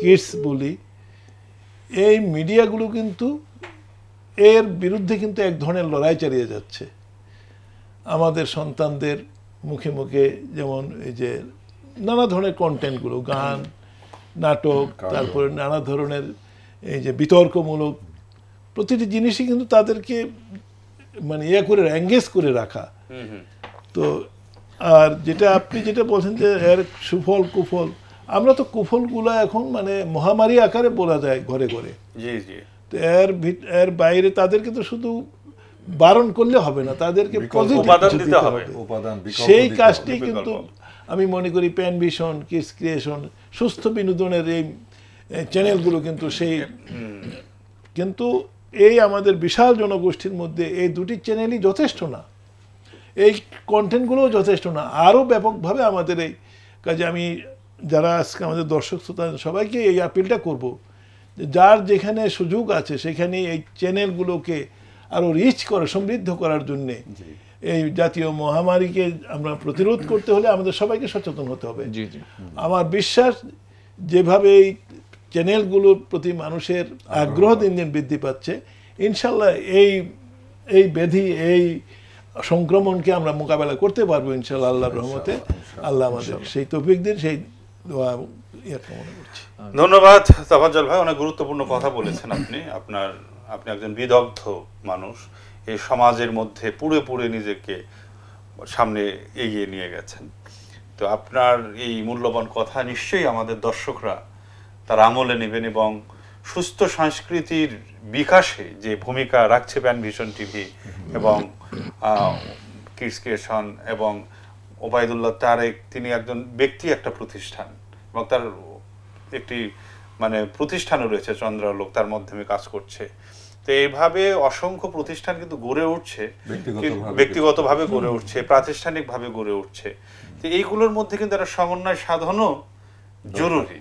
কিডস বলি এই মিডিয়াগুলো কিন্তু এর বিরুদ্ধে কিন্তু এক ধরনের লড়াই চালিয়ে যাচ্ছে আমাদের সন্তানদের মুখে মুখে যেমন এই যে নানা ধরনের কন্টেন্টগুলো গান নাটক তারপরে নানা ধরনের এই যে বিতর্কমূলক প্রতিটি জিনিসই কিন্তু তাদেরকে মানে ইয়ে করে অ্যাঙ্গেজ করে রাখা তো আর যেটা আপনি যেটা বলছেন যে এর সুফল কুফল আমরা তো কুফলগুলো এখন মানে মহামারী আকারে বলা যায় ঘরে ঘরে তো এর এর বাইরে তাদেরকে তো শুধু বারণ করলে হবে না তাদেরকে সেই কাজটি কিন্তু আমি মনে করি প্যান ভিশন কিস ক্রিয়েশন সুস্থ বিনোদনের এই চ্যানেলগুলো কিন্তু সেই কিন্তু এই আমাদের বিশাল জনগোষ্ঠীর মধ্যে এই দুটি চ্যানেলই যথেষ্ট না এই কন্টেন্টগুলোও যথেষ্ট না আরও ব্যাপকভাবে আমাদের এই কাজে আমি যারা আজকে আমাদের দর্শক শ্রোতা সবাইকে এই আপিলটা করব যার যেখানে সুযোগ আছে সেখানে এই চ্যানেলগুলোকে আরও রিচ করা সমৃদ্ধ করার জন্যে এই জাতীয় মহামারীকে আমরা প্রতিরোধ করতে হলে আমাদের সবাইকে সচেতন হতে হবে আমার বিশ্বাস যেভাবে এই চ্যানেলগুলোর প্রতি মানুষের আগ্রহ দিন দিন বৃদ্ধি পাচ্ছে ইনশাল্লাহ এই এই ব্যাধি এই সংক্রমণকে আমরা মোকাবেলা করতে পারবো ইনশাল্লাহ আল্লাহ রহমতে আল্লাহ আমাদের সেই তফিক দিন সেই দোয়া ইয়ে কামনা করছি ধন্যবাদ তাফাজ্জল ভাই অনেক গুরুত্বপূর্ণ কথা বলেছেন আপনি আপনার আপনি একজন বিদগ্ধ মানুষ এই সমাজের মধ্যে পুরে পুরে নিজেকে সামনে এগিয়ে নিয়ে গেছেন তো আপনার এই মূল্যবান কথা নিশ্চয়ই আমাদের দর্শকরা তার আমলে নেবেন এবং সুস্থ সংস্কৃতির বিকাশে যে ভূমিকা রাখছে প্যান ভিশন টিভি এবং কিডস ক্রিয়েশন এবং ওবায়দুল্লাহ তারেক তিনি একজন ব্যক্তি একটা প্রতিষ্ঠান এবং তার একটি মানে প্রতিষ্ঠানও রয়েছে চন্দ্রালোক তার মাধ্যমে কাজ করছে তো এইভাবে অসংখ্য প্রতিষ্ঠান কিন্তু গড়ে উঠছে ব্যক্তিগতভাবে গড়ে উঠছে প্রাতিষ্ঠানিকভাবে গড়ে উঠছে তো এইগুলোর মধ্যে কিন্তু একটা সমন্বয় সাধনও জরুরি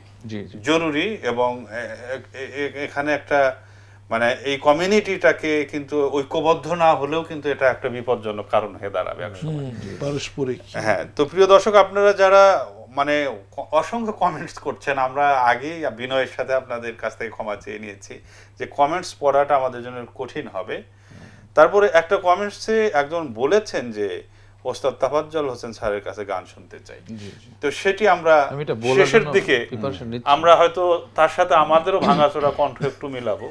জরুরি এবং এখানে একটা মানে এই কমিউনিটিটাকে কিন্তু ঐক্যবদ্ধ না হলেও কিন্তু এটা একটা বিপজ্জনক কারণ হয়ে দাঁড়াবে একসময় পারস্পরিক হ্যাঁ তো প্রিয় দর্শক আপনারা যারা মানে অসংখ্য কমেন্টস করছেন আমরা আগেই বিনয়ের সাথে আপনাদের কাছ থেকে ক্ষমা চেয়ে নিয়েছি যে কমেন্টস পড়াটা আমাদের জন্য কঠিন হবে তারপরে একটা কমেন্টসে একজন বলেছেন যে ওস্তাদ তাফাজ্জল হোসেন স্যারের কাছে গান শুনতে চাই তো সেটি আমরা শেষের দিকে আমরা হয়তো তার সাথে আমাদেরও ভাঙাচোরা কণ্ঠ একটু মিলাবো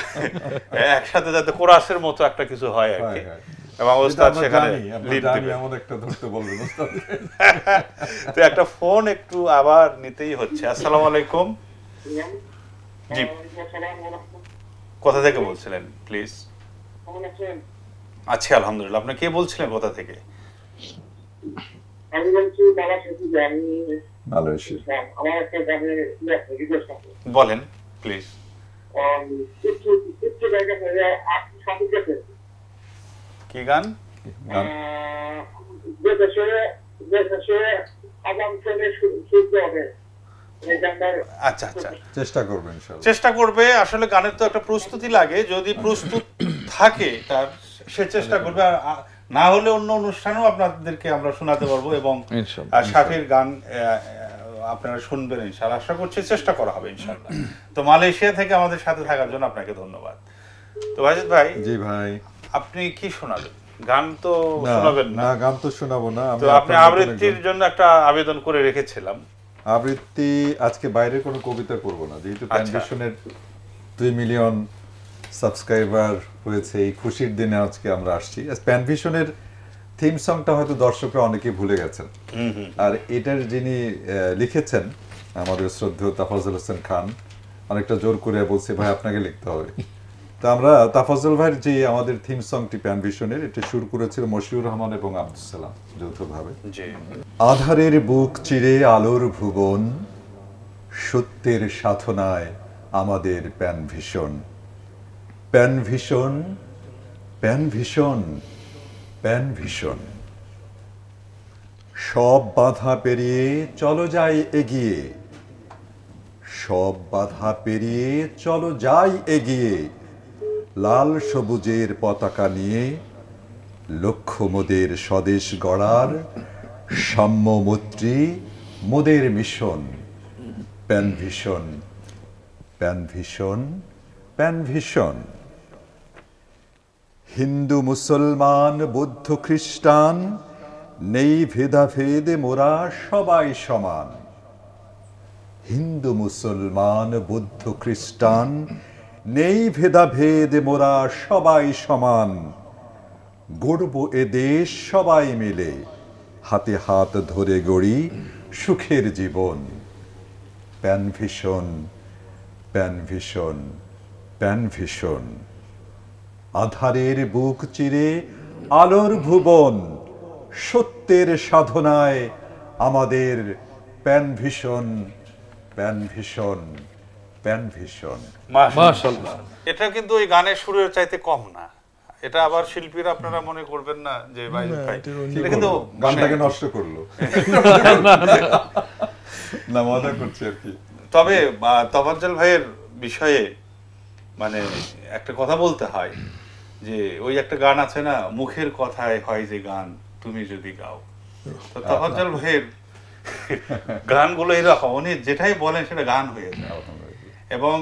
একসাথে যাতে কোরাসের মতো একটা কিছু হয় আর কি একটা ফোন একটু আবার নিতেই হচ্ছে আসসালামু আলাইকুম জি কোথা থেকে বলছিলেন প্লিজ আচ্ছা আলহামদুলিল্লাহ আপনি কে বলছিলেন কোথা থেকে বলেন um, প্লিজ কি গান গান যে আচ্ছা আচ্ছা চেষ্টা করবে চেষ্টা করবে আসলে গানের তো একটা প্রস্তুতি লাগে যদি প্রস্তুত থাকে তার সে চেষ্টা করবে আর না হলে অন্য আপনাদেরকে আমরা শোনাতে পারবো এবং গান আপনারা শুনবেন ইনশাল্লাহ আশা করছি চেষ্টা করা হবে ইনশাল্লাহ তো মালয়েশিয়া থেকে আমাদের সাথে থাকার জন্য আপনাকে ধন্যবাদ তো ভাইজিৎ ভাই জি ভাই আপনি কি শোনাবেন গান তো শোনাবেন না গান তো শোনাবো না তো আপনি আবৃত্তির জন্য একটা আবেদন করে রেখেছিলাম আবৃত্তি আজকে বাইরে কোনো কবিতা করব না যেহেতু কন্ডিশনের আচ্ছা। দুই মিলিয়ন সাবস্ক্রাইবার হয়েছে এই খুশির দিনে আজকে আমরা আসছি প্যানভিশনের থিম সংটা হয়তো দর্শকরা অনেকে ভুলে গেছেন আর এটার যিনি লিখেছেন আমাদের শ্রদ্ধেয় তাফাজুল হোসেন খান অনেকটা জোর করে বলছে ভাই আপনাকে লিখতে হবে তা আমরা তাফাজল ভাইয়ের যে আমাদের থিম সংটি ভিশনের এটা শুরু করেছিল মশিউর রহমান এবং আব্দুল সালাম যৌথভাবে আধারের বুক চিরে আলোর ভুবন সত্যের সাধনায় আমাদের Pan Pan Vision Vision Pan Vision Pan Vision সব বাধা পেরিয়ে চলো যাই এগিয়ে সব বাধা পেরিয়ে চলো যাই এগিয়ে লাল সবুজের পতাকা নিয়ে লক্ষ্য মোদের স্বদেশ গড়ার সাম্য মৈত্রী মোদের মিশন প্যানভিশন প্যানভিশন প্যানভিশন হিন্দু মুসলমান বৌদ্ধ খ্রিস্টান নেই ভেদাভেদে মোরা সবাই সমান হিন্দু মুসলমান বৌদ্ধ খ্রিস্টান নেই ভেদাভেদ মোরা সবাই সমান গড়ব এ দেশ সবাই মিলে হাতে হাত ধরে গড়ি সুখের জীবন প্যানভিশন প্যানভিশন প্যানভিশন আধারের বুক চিরে আলোর ভুবন সত্যের সাধনায় আমাদের প্যানভিশন প্যানভিশন প্যান ভীষণ এটা কিন্তু ওই গানের সুরের চাইতে কম না এটা আবার শিল্পীরা আপনারা মনে করবেন না যে ভাই কিন্তু গানটাকে নষ্ট করলো না মজা করছে আর কি তবে তফাজ্জল ভাইয়ের বিষয়ে মানে একটা কথা বলতে হয় যে ওই একটা গান আছে না মুখের কথায় হয় যে গান তুমি যদি গাও তো আচ্ছা। তফাজ্জল ভাইয়ের গানগুলো এরকম উনি যেটাই বলেন সেটা গান হয়ে যায় এবং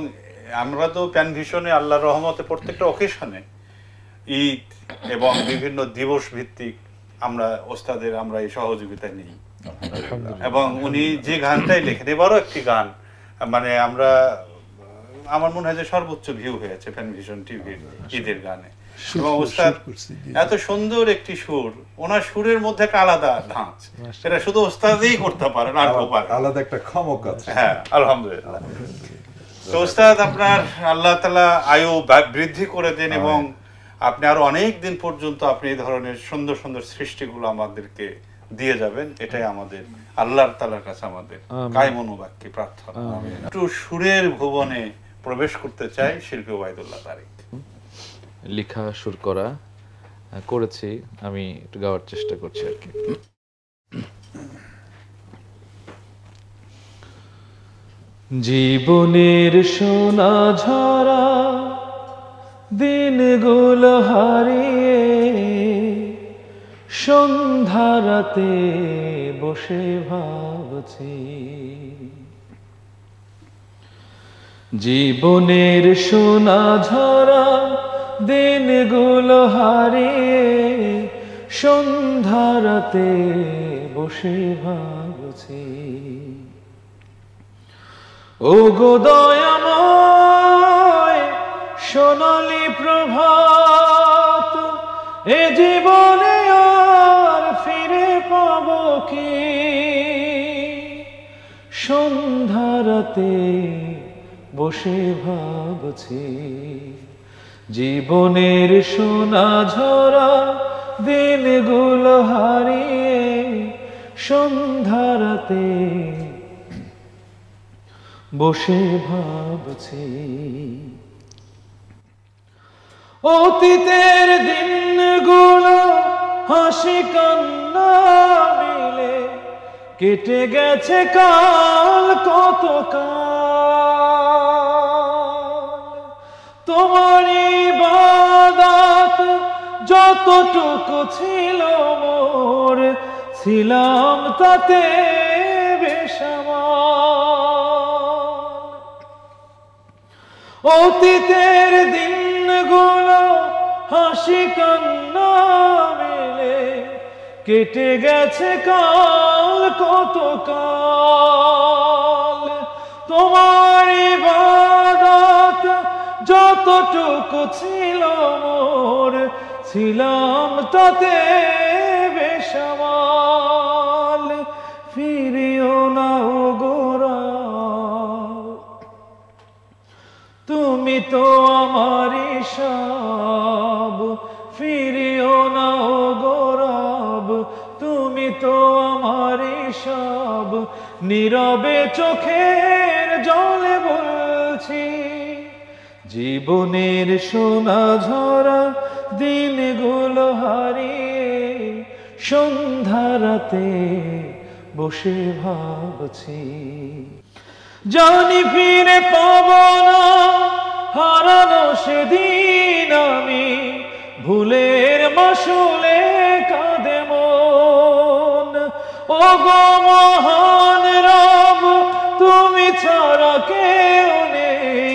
আমরা তো প্যান ভিশনে আল্লাহ রহমতে প্রত্যেকটা অকেশনে ঈদ এবং বিভিন্ন দিবস ভিত্তিক আমরা ওস্তাদের আমরা এই সহযোগিতা নিই এবং উনি যে গানটাই লেখেন এবারও একটি গান মানে আমরা আমার মনে হয় যে সর্বোচ্চ ভিউ হয়েছে প্যান ভিশন টিভির আচ্ছা। ঈদের গানে এত সুন্দর একটি সুর ওনার সুরের মধ্যে একটা আলাদা ধাঁচ সেটা শুধু ওস্তাদেই করতে পারেন আর আলাদা একটা ক্ষমক আছে হ্যাঁ আলহামদুলিল্লাহ ওস্তাদ আপনার আল্লাহ তালা আয়ু বৃদ্ধি করে দেন এবং আপনি আরো অনেক দিন পর্যন্ত আপনি এই ধরনের সুন্দর সুন্দর সৃষ্টিগুলো আমাদেরকে দিয়ে যাবেন এটাই আমাদের আল্লাহর তালার কাছে আমাদের কায়মনোবাক্যে প্রার্থনা একটু সুরের ভুবনে প্রবেশ করতে চাই শিল্পী ওবায়দুল্লাহ তারিক লেখা সুর করা করেছি আমি একটু গাওয়ার চেষ্টা করছি আর কি জীবনের সোনা ঝরা দিনগুলো হারিয়ে সন্ধ্যারাতে বসে ভাবছি জীবনের সোনা ঝরা দিনগুলো হারিয়ে সন্ধ্যারাতে বসে ভাব ও গোদয়াময় সোনালি প্রভাত এ জীবনে আর ফিরে পাব কি সন্ধ্যারাতে বসে ভাবছি জীবনের সোনা ঝরা দিনগুলো হারিয়ে সন্ধ্যারাতে বসে ভাবছি অতীতের দিনগুলো হাসি কান্না মিলে কেটে গেছে কাল কত কাল তোমারই বাদাত যতটুকু ছিল মোর ছিলাম তাতে বেশামা অতীতের দিনগুলো হাসি কান্না মিলে কেটে গেছে কাল কত কাল তোমার ইবাদত যতটুকু ছিল মোর ছিলাম তাতে বেশামাল ফিরিও না গো তো আমার সব ফিরিও না ও গৌরব তুমি তো আমার সব নীরবে চোখের জলে বলছি জীবনের সোনা ঝরা দিনগুলো হারিয়ে সন্ধ্যারাতে বসে ভাবছি জানি ফিরে পাবনা না হারানো সেদিন আমি ভুলের মাসুলে কাঁদে মন ও গো মহান রব তুমি ছাড়া কেউ নেই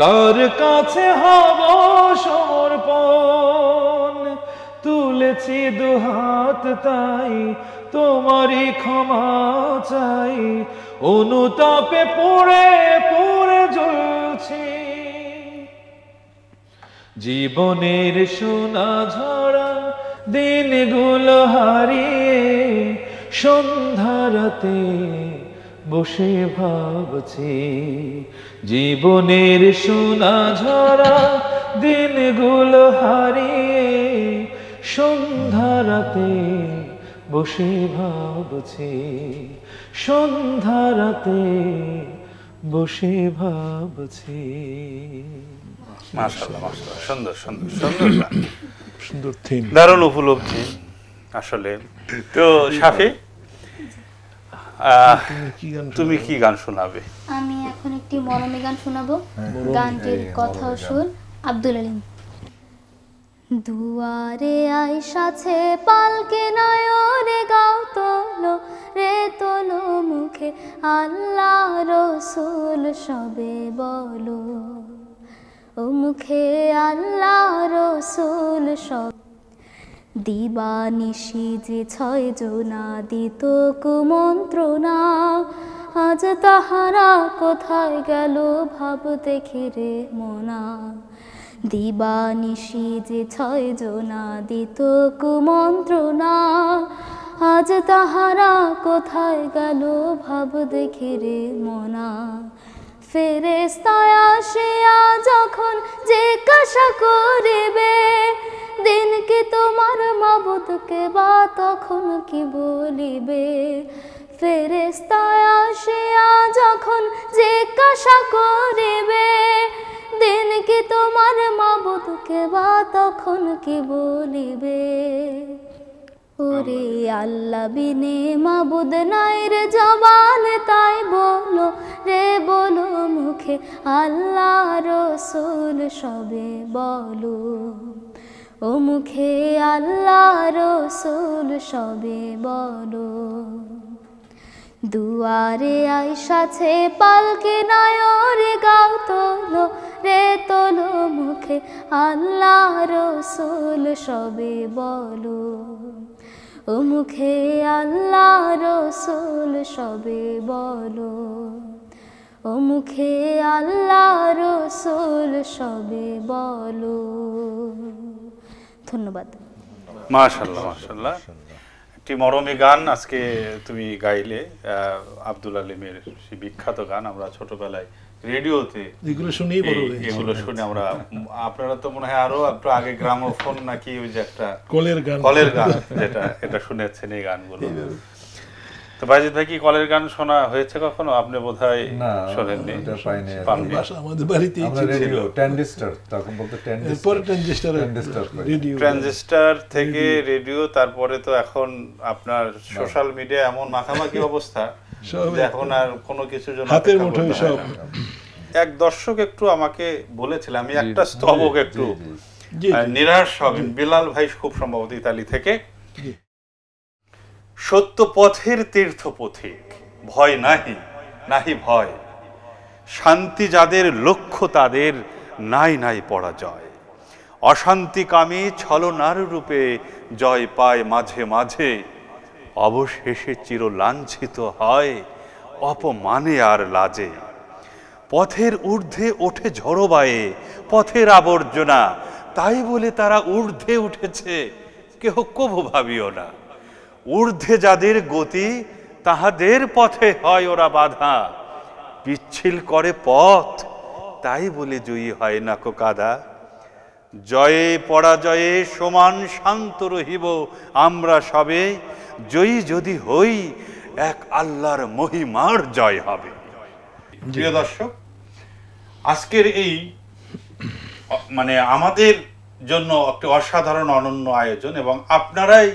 কার কাছে হব সমর্পণ তুলেছি দুহাত তাই তোমারই ক্ষমা চাই অনুতাপে পড়ে পড়ে জ্বলছি জীবনের সোনা ঝরা দিনগুলো হারিয়ে সন্ধ্যারাতে বসে ভাবছি জীবনের সোনা ঝরা দিনগুলো হারিয়ে সন্ধ্যারাতে বসে ভাবছি সন্ধ্যারাতে বসে ভাবছি মাশাআল্লাহ দারুণ উপলব্ধি আসলে তো সাফি তুমি কি গান শোনাবে আমি এখন একটি মরমী গান শোনাবো হ্যাঁ। গানটির কথা সুর আব্দুল আলিম দুয়ারে আইসাছে পালকে নয়নে গাও তোলো রে তোলো মুখে আল্লাহ রসুল সবে বলো ও মুখে আল্লাহ রসুল সব দিবা নিশি যে ছয় জোনা দিত কুমন্ত্রণা আজ তাহারা কোথায় গেল ভাব দেখি রে মোনা দিবা নিশি যে ছয় জোনা দিত কুমন্ত্রণা আজ তাহারা কোথায় গেল ভাব দেখি রে মোনা ফেরেস্তায় আসিয়া যখন যে জিজ্ঞাসা করিবে দিনকে তোমার মাবুদকে বা তখন কি বলিবে ফেরেস্তায় আসিয়া যখন যে জিজ্ঞাসা করিবে দিনকে তোমার মাবুদকে বা তখন কি বলিবে ওরে আল্লাহ বিনে মাবুদ নাই রে জবান তাই বলো রে বলো মুখে আল্লাহ রসুল সবে বলো ও মুখে আল্লাহ রসুল সবে বলো দুয়ারে আইসাছে পালকে নায়রে গাও তোলো রে তোলো মুখে আল্লাহ রসুল সবে বলো ও মুখে আল্লাহ রসুল সবে বলো ও মুখে আল্লাহ রসুল সবে বলো ধন্যবাদ মাশাল্লাহ মাশাল্লাহ একটি মরমী গান আজকে তুমি গাইলে আব্দুল আলিমের সেই বিখ্যাত গান আমরা ছোটবেলায় রেডিওতে যেগুলো শুনেই বড় হয়েছে এগুলো শুনে আমরা আপনারা তো মনে হয় আরো একটু আগে গ্রামোফোন নাকি ওই যে একটা কলের গান কলের গান যেটা এটা শুনেছেন এই গানগুলো তো বাইজিৎ কলের গান শোনা হয়েছে কখনো আপনি বোধ শোনেননি না থেকে রেডিও তারপরে তো এখন আপনার সোশ্যাল মিডিয়া এমন মাখামাখি অবস্থা এখন আর কোনো কিছু জন্য হাতের মুঠোয় এক দর্শক একটু আমাকে বলেছিল আমি একটা স্তবক একটু নিরাশ হবেন বিলাল ভাই খুব সম্ভবত ইতালি থেকে সত্য পথের তীর্থ পথিক ভয় নাহি নাহি ভয় শান্তি যাদের লক্ষ্য তাদের নাই নাই পরাজয় অশান্তিকামী ছলনার রূপে জয় পায় মাঝে মাঝে অবশেষে চির লাঞ্ছিত হয় অপমানে আর লাজে পথের ঊর্ধ্বে ওঠে ঝড়বায়ে পথের আবর্জনা তাই বলে তারা ঊর্ধ্বে উঠেছে কেহ কভু ভাবিও না ঊর্ধ্বে যাদের গতি তাহাদের পথে হয় ওরা বাধা পিচ্ছিল করে পথ তাই বলে জয়ী হয় না কাদা জয়ে পরাজয়ে সমান শান্ত রহিব আমরা সবে জয়ী যদি হই এক আল্লাহর মহিমার জয় হবে প্রিয় দর্শক আজকের এই মানে আমাদের জন্য একটি অসাধারণ অনন্য আয়োজন এবং আপনারাই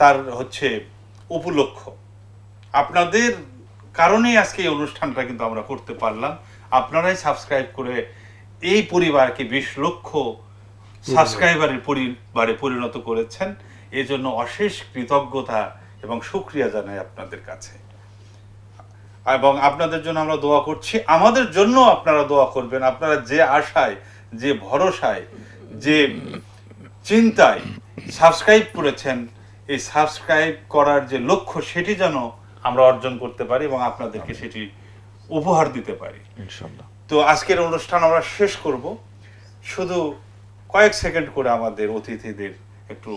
তার হচ্ছে উপলক্ষ আপনাদের কারণেই আজকে এই অনুষ্ঠানটা কিন্তু আমরা করতে পারলাম আপনারাই সাবস্ক্রাইব করে এই পরিবারকে বিশ লক্ষ সাবস্ক্রাইবারের পরিবারে পরিণত করেছেন এজন্য অশেষ কৃতজ্ঞতা এবং সুক্রিয়া জানাই আপনাদের কাছে এবং আপনাদের জন্য আমরা দোয়া করছি আমাদের জন্য আপনারা দোয়া করবেন আপনারা যে আশায় যে ভরসায় যে চিন্তায় সাবস্ক্রাইব করেছেন এই সাবস্ক্রাইব করার যে লক্ষ্য সেটি যেন আমরা অর্জন করতে পারি এবং আপনাদেরকে সেটি উপহার দিতে পারি তো আজকের অনুষ্ঠান আমরা শেষ করব শুধু কয়েক সেকেন্ড করে আমাদের অতিথিদের একটু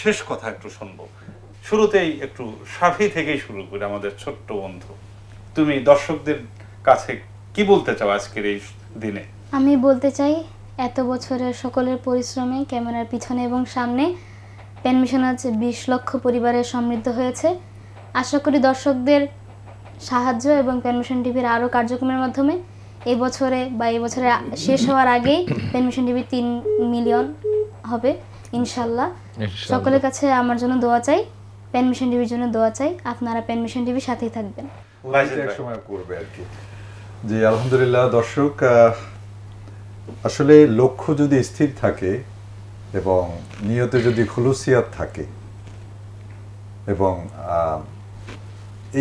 শেষ কথা একটু শুনব শুরুতেই একটু সাফি থেকেই শুরু করি আমাদের ছোট্ট বন্ধু তুমি দর্শকদের কাছে কি বলতে চাও আজকের এই দিনে আমি বলতে চাই এত বছরের সকলের পরিশ্রমে ক্যামেরার পিছনে এবং সামনে পেন মিশন আছে বিশ লক্ষ পরিবারে সমৃদ্ধ হয়েছে আশা করি দর্শকদের সাহায্য এবং পেনমিশন মিশন টিভির আরও কার্যক্রমের মাধ্যমে এবছরে বা এবছরে শেষ হওয়ার আগেই পেনমিশন মিশন টিভি তিন মিলিয়ন হবে ইনশাল্লাহ সকলের কাছে আমার জন্য দোয়া চাই পেন মিশন টিভির জন্য দোয়া চাই আপনারা পেনমিশন মিশন টিভির সাথেই থাকবেন জি আলহামদুলিল্লাহ দর্শক আসলে লক্ষ্য যদি স্থির থাকে এবং নিয়তে যদি খুলুসিয়াত থাকে এবং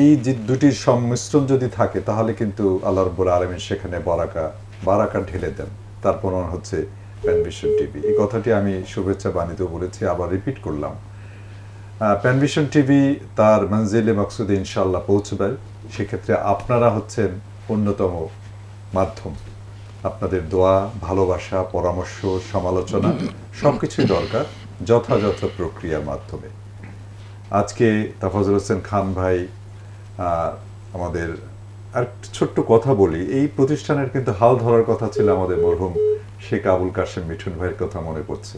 এই যে দুটির সংমিশ্রণ যদি থাকে তাহলে কিন্তু আল্লাহ রব্বুল আলমী সেখানে বারাকা বারাকা ঢেলে দেন তার প্রমাণ হচ্ছে প্যানভিশন টিভি এই কথাটি আমি শুভেচ্ছা বাণীতেও বলেছি আবার রিপিট করলাম প্যানভিশন টিভি তার মঞ্জিলে মকসুদে ইনশাল্লাহ পৌঁছবে সেক্ষেত্রে আপনারা হচ্ছেন অন্যতম মাধ্যম আপনাদের দোয়া ভালোবাসা পরামর্শ সমালোচনা সবকিছুই দরকার যথাযথ প্রক্রিয়ার মাধ্যমে আজকে তাফাজুল হোসেন খান ভাই আমাদের আর ছোট্ট কথা বলি এই প্রতিষ্ঠানের কিন্তু হাল ধরার কথা ছিল আমাদের মরহুম শেখ আবুল কাশেম মিঠুন ভাইয়ের কথা মনে পড়ছে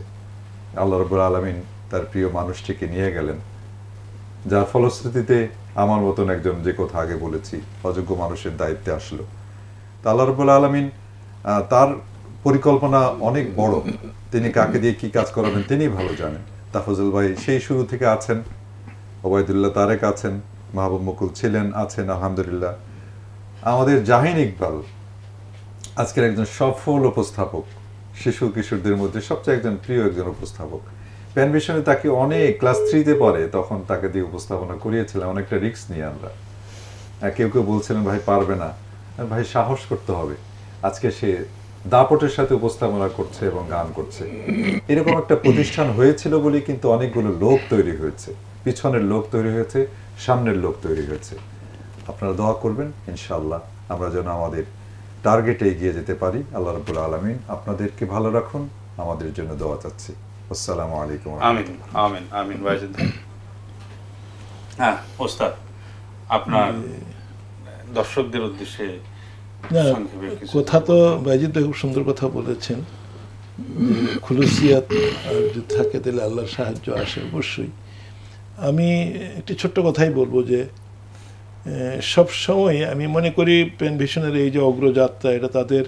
আল্লাহ রবুল আলমিন তার প্রিয় মানুষটিকে নিয়ে গেলেন যার ফলশ্রুতিতে আমার মতন একজন যে কথা আগে বলেছি অযোগ্য মানুষের দায়িত্বে আসলো তা আল্লাহ রবুল্লা আলমিন তার পরিকল্পনা অনেক বড় তিনি কাকে দিয়ে কি কাজ করাবেন তিনি ভালো জানেন তাফজল ভাই সেই শুরু থেকে আছেন ওবায়দুল্লাহ তারেক আছেন মাহবুব মুকুল ছিলেন আছেন আলহামদুলিল্লাহ আমাদের জাহিন ইকবাল আজকের একজন সফল উপস্থাপক শিশু কিশোরদের মধ্যে সবচেয়ে একজন প্রিয় একজন উপস্থাপক প্যানভিশনে তাকে অনেক ক্লাস থ্রিতে পরে তখন তাকে দিয়ে উপস্থাপনা করিয়েছিলাম অনেকটা রিক্স নিয়ে আমরা কেউ কেউ বলছিলেন ভাই পারবে না ভাই সাহস করতে হবে আজকে সে দাপটের সাথে উপস্থাপনা করছে এবং গান করছে এরকম একটা প্রতিষ্ঠান হয়েছিল বলে কিন্তু অনেকগুলো লোক তৈরি হয়েছে পিছনের লোক তৈরি হয়েছে সামনের লোক তৈরি হয়েছে আপনারা দোয়া করবেন ইনশাল্লাহ আমরা যেন আমাদের টার্গেটে এগিয়ে যেতে পারি আল্লাহ রবুল আলমিন আপনাদেরকে ভালো রাখুন আমাদের জন্য দোয়া চাচ্ছি আসসালামু আলাইকুম আমিন আমিন আমিন হ্যাঁ ওস্তাদ আপনার দর্শকদের উদ্দেশ্যে কথা তো তো খুব সুন্দর কথা বলেছেন খুলুসিয়াত যদি থাকে তাহলে আল্লাহর সাহায্য আসে অবশ্যই আমি একটি ছোট্ট কথাই বলবো যে সব সময় আমি মনে করি পেন ভিশনের এই যে অগ্রযাত্রা এটা তাদের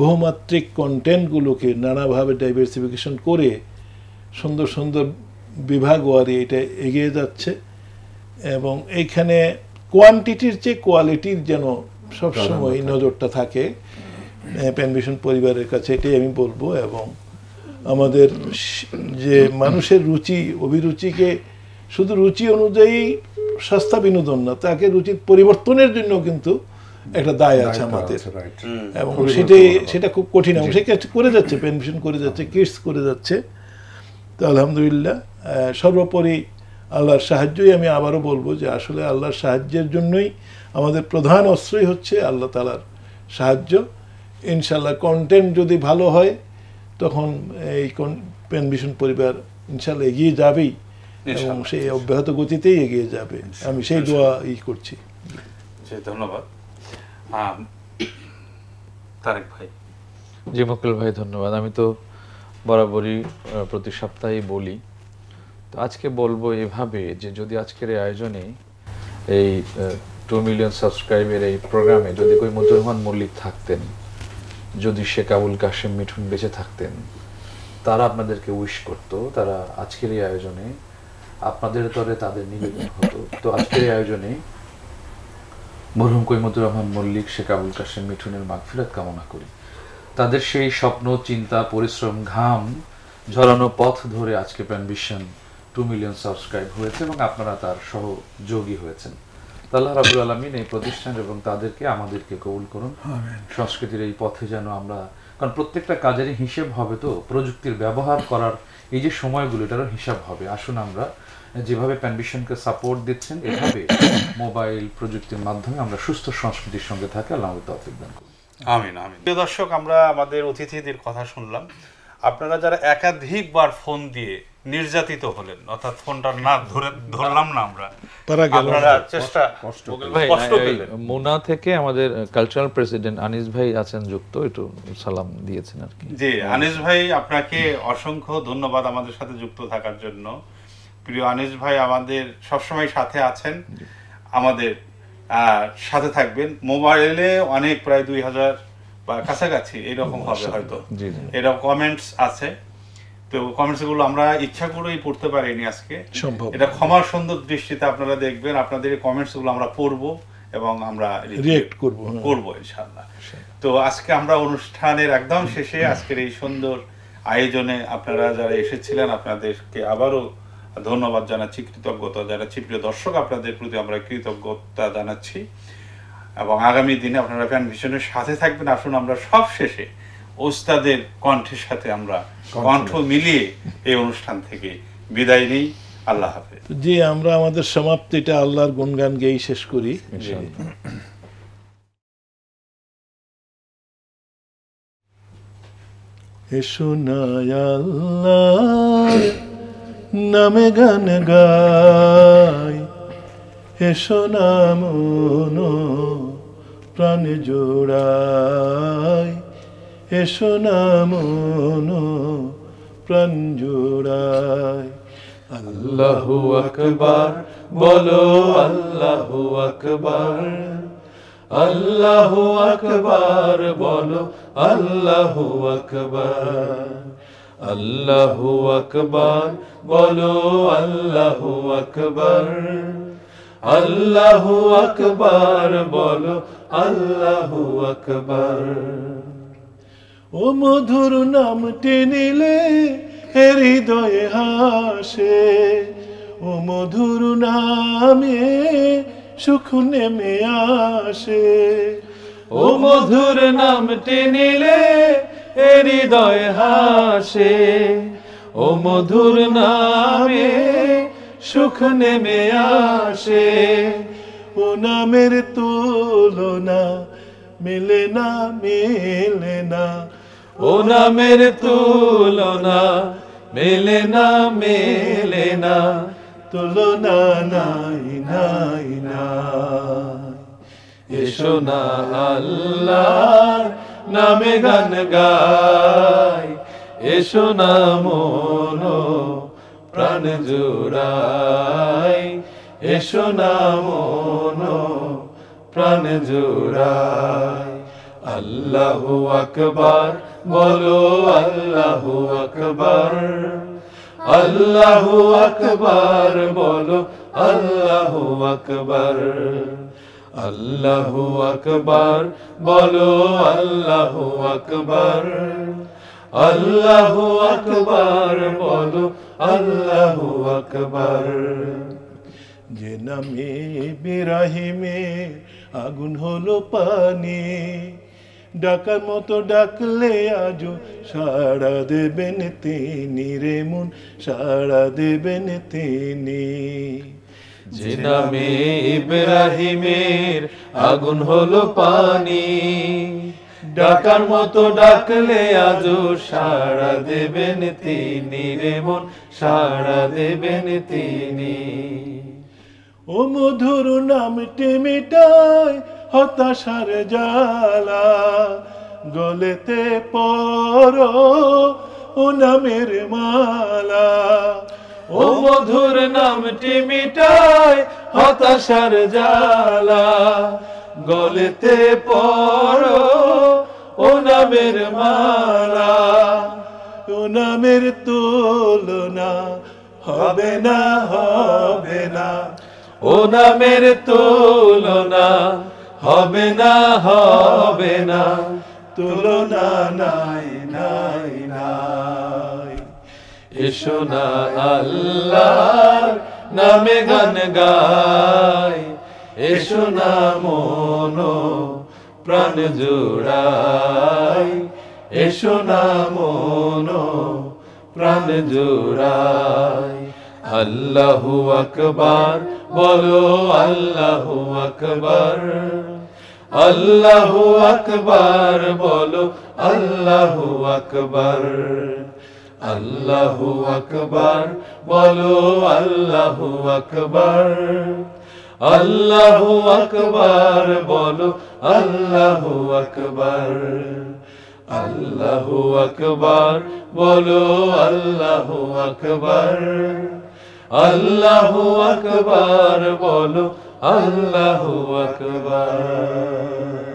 বহুমাত্রিক কন্টেন্টগুলোকে নানাভাবে ডাইভার্সিফিকেশন করে সুন্দর সুন্দর বিভাগ ওয়ারি এটা এগিয়ে যাচ্ছে এবং এইখানে কোয়ান্টিটির চেয়ে কোয়ালিটির যেন সবসময় নজরটা থাকে প্যানভিশন পরিবারের কাছে এটাই আমি বলবো এবং আমাদের যে মানুষের রুচি অভিরুচিকে শুধু রুচি অনুযায়ী সস্তা বিনোদন না তাকে রুচির পরিবর্তনের জন্য কিন্তু একটা দায় আছে আমাদের এবং সেটাই সেটা খুব কঠিন এবং সে করে যাচ্ছে পেনভিশন করে যাচ্ছে কিস করে যাচ্ছে তো আলহামদুলিল্লাহ সর্বোপরি আল্লাহর সাহায্যই আমি আবারও বলবো যে আসলে আল্লাহর সাহায্যের জন্যই আমাদের প্রধান অস্ত্রই হচ্ছে আল্লাহ তালার সাহায্য ইনশাল্লাহ কন্টেন্ট যদি ভালো হয় তখন এই পেন ভীষণ পরিবার ইনশাল্লাহ এগিয়ে যাবেই এবং সেই অব্যাহত গতিতেই এগিয়ে যাবে আমি সেই দোয়া ই করছি ধন্যবাদ তারেক ভাই জি মকুল ভাই ধন্যবাদ আমি তো বরাবরই প্রতি সপ্তাহে বলি তো আজকে বলবো এভাবে যে যদি আজকের এই আয়োজনে এই টু মিলিয়ন সাবস্ক্রাইবের এই প্রোগ্রামে যদি কই মজুরমান মল্লিক থাকতেন যদি সে কাবুল কাশেম মিঠুন বেঁচে থাকতেন তারা আপনাদেরকে উইশ করত তারা আজকের এই আয়োজনে আপনাদের তরে তাদের নিবেদন হতো তো আজকের এই আয়োজনে মরহুম কৈমতুর রহমান মল্লিক শেখ আবুল কাশেম মিঠুনের মাগফিরাত কামনা করি তাদের সেই স্বপ্ন চিন্তা পরিশ্রম ঘাম ঝরানো পথ ধরে আজকে Pan Vision two million subscribe হয়েছে এবং আপনারা তার সহযোগী হয়েছেন আল্লাহ রাবুল আলমিন এই প্রতিষ্ঠান এবং তাদেরকে আমাদেরকে কবুল করুন সংস্কৃতির এই পথে যেন আমরা কারণ প্রত্যেকটা কাজেরই হিসেব হবে তো প্রযুক্তির ব্যবহার করার এই যে সময়গুলো এটারও হিসাব হবে আসুন আমরা যেভাবে প্যানভিশনকে সাপোর্ট দিচ্ছেন এভাবে মোবাইল প্রযুক্তির মাধ্যমে আমরা সুস্থ সংস্কৃতির সঙ্গে থাকি আল্লাহ তফিক দান করুন আমিন আমিন প্রিয় দর্শক আমরা আমাদের অতিথিদের কথা শুনলাম আপনারা যারা একাধিকবার ফোন দিয়ে নির্যাতিত হলেন অর্থাৎ ফোনটা না ধরে ধরলাম না আমরা আপনারা চেষ্টা মোনা থেকে আমাদের কালচারাল প্রেসিডেন্ট আনিস ভাই আছেন যুক্ত একটু সালাম দিয়েছেন আর কি জি আনিস ভাই আপনাকে অসংখ্য ধন্যবাদ আমাদের সাথে যুক্ত থাকার জন্য প্রিয় আনিস ভাই আমাদের সবসময় সাথে আছেন আমাদের সাথে থাকবেন মোবাইলে অনেক প্রায় দুই হাজার বা কাছাকাছি এরকম হবে হয়তো এরকম কমেন্টস আছে তো কমেন্টস গুলো আমরা ইচ্ছা করেই পড়তে পারিনি আজকে সম্ভব এটা ক্ষমার সুন্দর দৃষ্টিতে আপনারা দেখবেন আপনাদের কমেন্টস গুলো আমরা পড়ব এবং আমরা রিয়েক্ট করব হ্যাঁ। করব ইনশাআল্লাহ তো আজকে আমরা অনুষ্ঠানের একদম শেষে আজকের এই সুন্দর আয়োজনে আপনারা যারা এসেছিলেন আপনাদেরকে আবারও ধন্যবাদ জানাচ্ছি কৃতজ্ঞতা জানাচ্ছি প্রিয় দর্শক আপনাদের প্রতি আমরা কৃতজ্ঞতা জানাচ্ছি এবং আগামী দিনে আপনারা প্যান ভিশনের সাথে থাকবেন আসুন আমরা সব শেষে ওস্তাদের কণ্ঠের সাথে আমরা কণ্ঠ মিলিয়ে এই অনুষ্ঠান থেকে বিদায় নিই আল্লাহ হাফেজ জি আমরা আমাদের সমাপ্তিটা আল্লাহর গুণগান গেয়েই শেষ করি এসো আল্লাহ নামে গান গাই এসো নাম প্রাণ জোড়ায় এসো না মন প্রাণ আল্লাহ আকবার বলো আল্লাহ আকবার আল্লাহ আকবার বলো আল্লাহ আকবার আল্লাহ আকবার বলো আল্লাহ আকবার আল্লাহ আকবার বলো আল্লাহ আকবার ও মধুর নাম টেনিলে হৃদয়ে হাসে ও মধুর নামে সুখ নেমে আসে ও মধুর নাম টেনিলে হৃদয় হাসে ও মধুর নামে সুখ নেমে আসে ও নামের তুলনা মেলে না মেলে না ও নামের তুলনা মেলে না মেলে না তুলনা নাই নাই নাই এসো না আল্লাহ নামে গান গাই এসো না মন প্রাণ জোড়াই এসো না মন প্রাণ জোড়াই আল্লাহু আকবর বলো আল্লাহু আকবর আল্লাহু আকবর বলো আল্লাহু আকবর আল্লাহু আকবর বলো আল্লাহু আকবর আল্লাহু আকবর বলো আল্লাহু আকবর যে নামে বিরাহিমে আগুন হলো পানি ডাকার মতো ডাকলে আজও সাড়া দেবেন তিনি রে মন সাড়া দেবেন তিনি যে নামে ইব্রাহিমের আগুন হলো পানি ডাকার মতো ডাকলে আজও সাড়া দেবেন তিনি রে মন সাড়া দেবেন তিনি ও মধুর নাম টেমিটায় হতাশার জ্বালা গলেতে পর ও নামের মালা ও মধুর নামটি মিটায় হতাশার জ্বালা গলেতে পর ও নামের মালা ও নামের তুলনা হবে না হবে না ও নামের তুলনা হবে না হবে না তুলনা নাই নাই নাই এসো না আল্লাহ নামে গান গাই এসো না মন প্রাণ জোড়াই এসো না মন প্রাণ জোড়াই আল্লাহু আকবার বলো আল্লাহু আকবার আল্লাহু আকবার বলো আল্লাহু আকবার আল্লাহু আকবার বলো আল্লাহু আকবার আল্লাহু আকবার বলো আল্লাহু আকবার আল্লাহু আকবার বলো আল্লাহু আকবার अल्लाह अकबर बोलो अल्लाह अकबर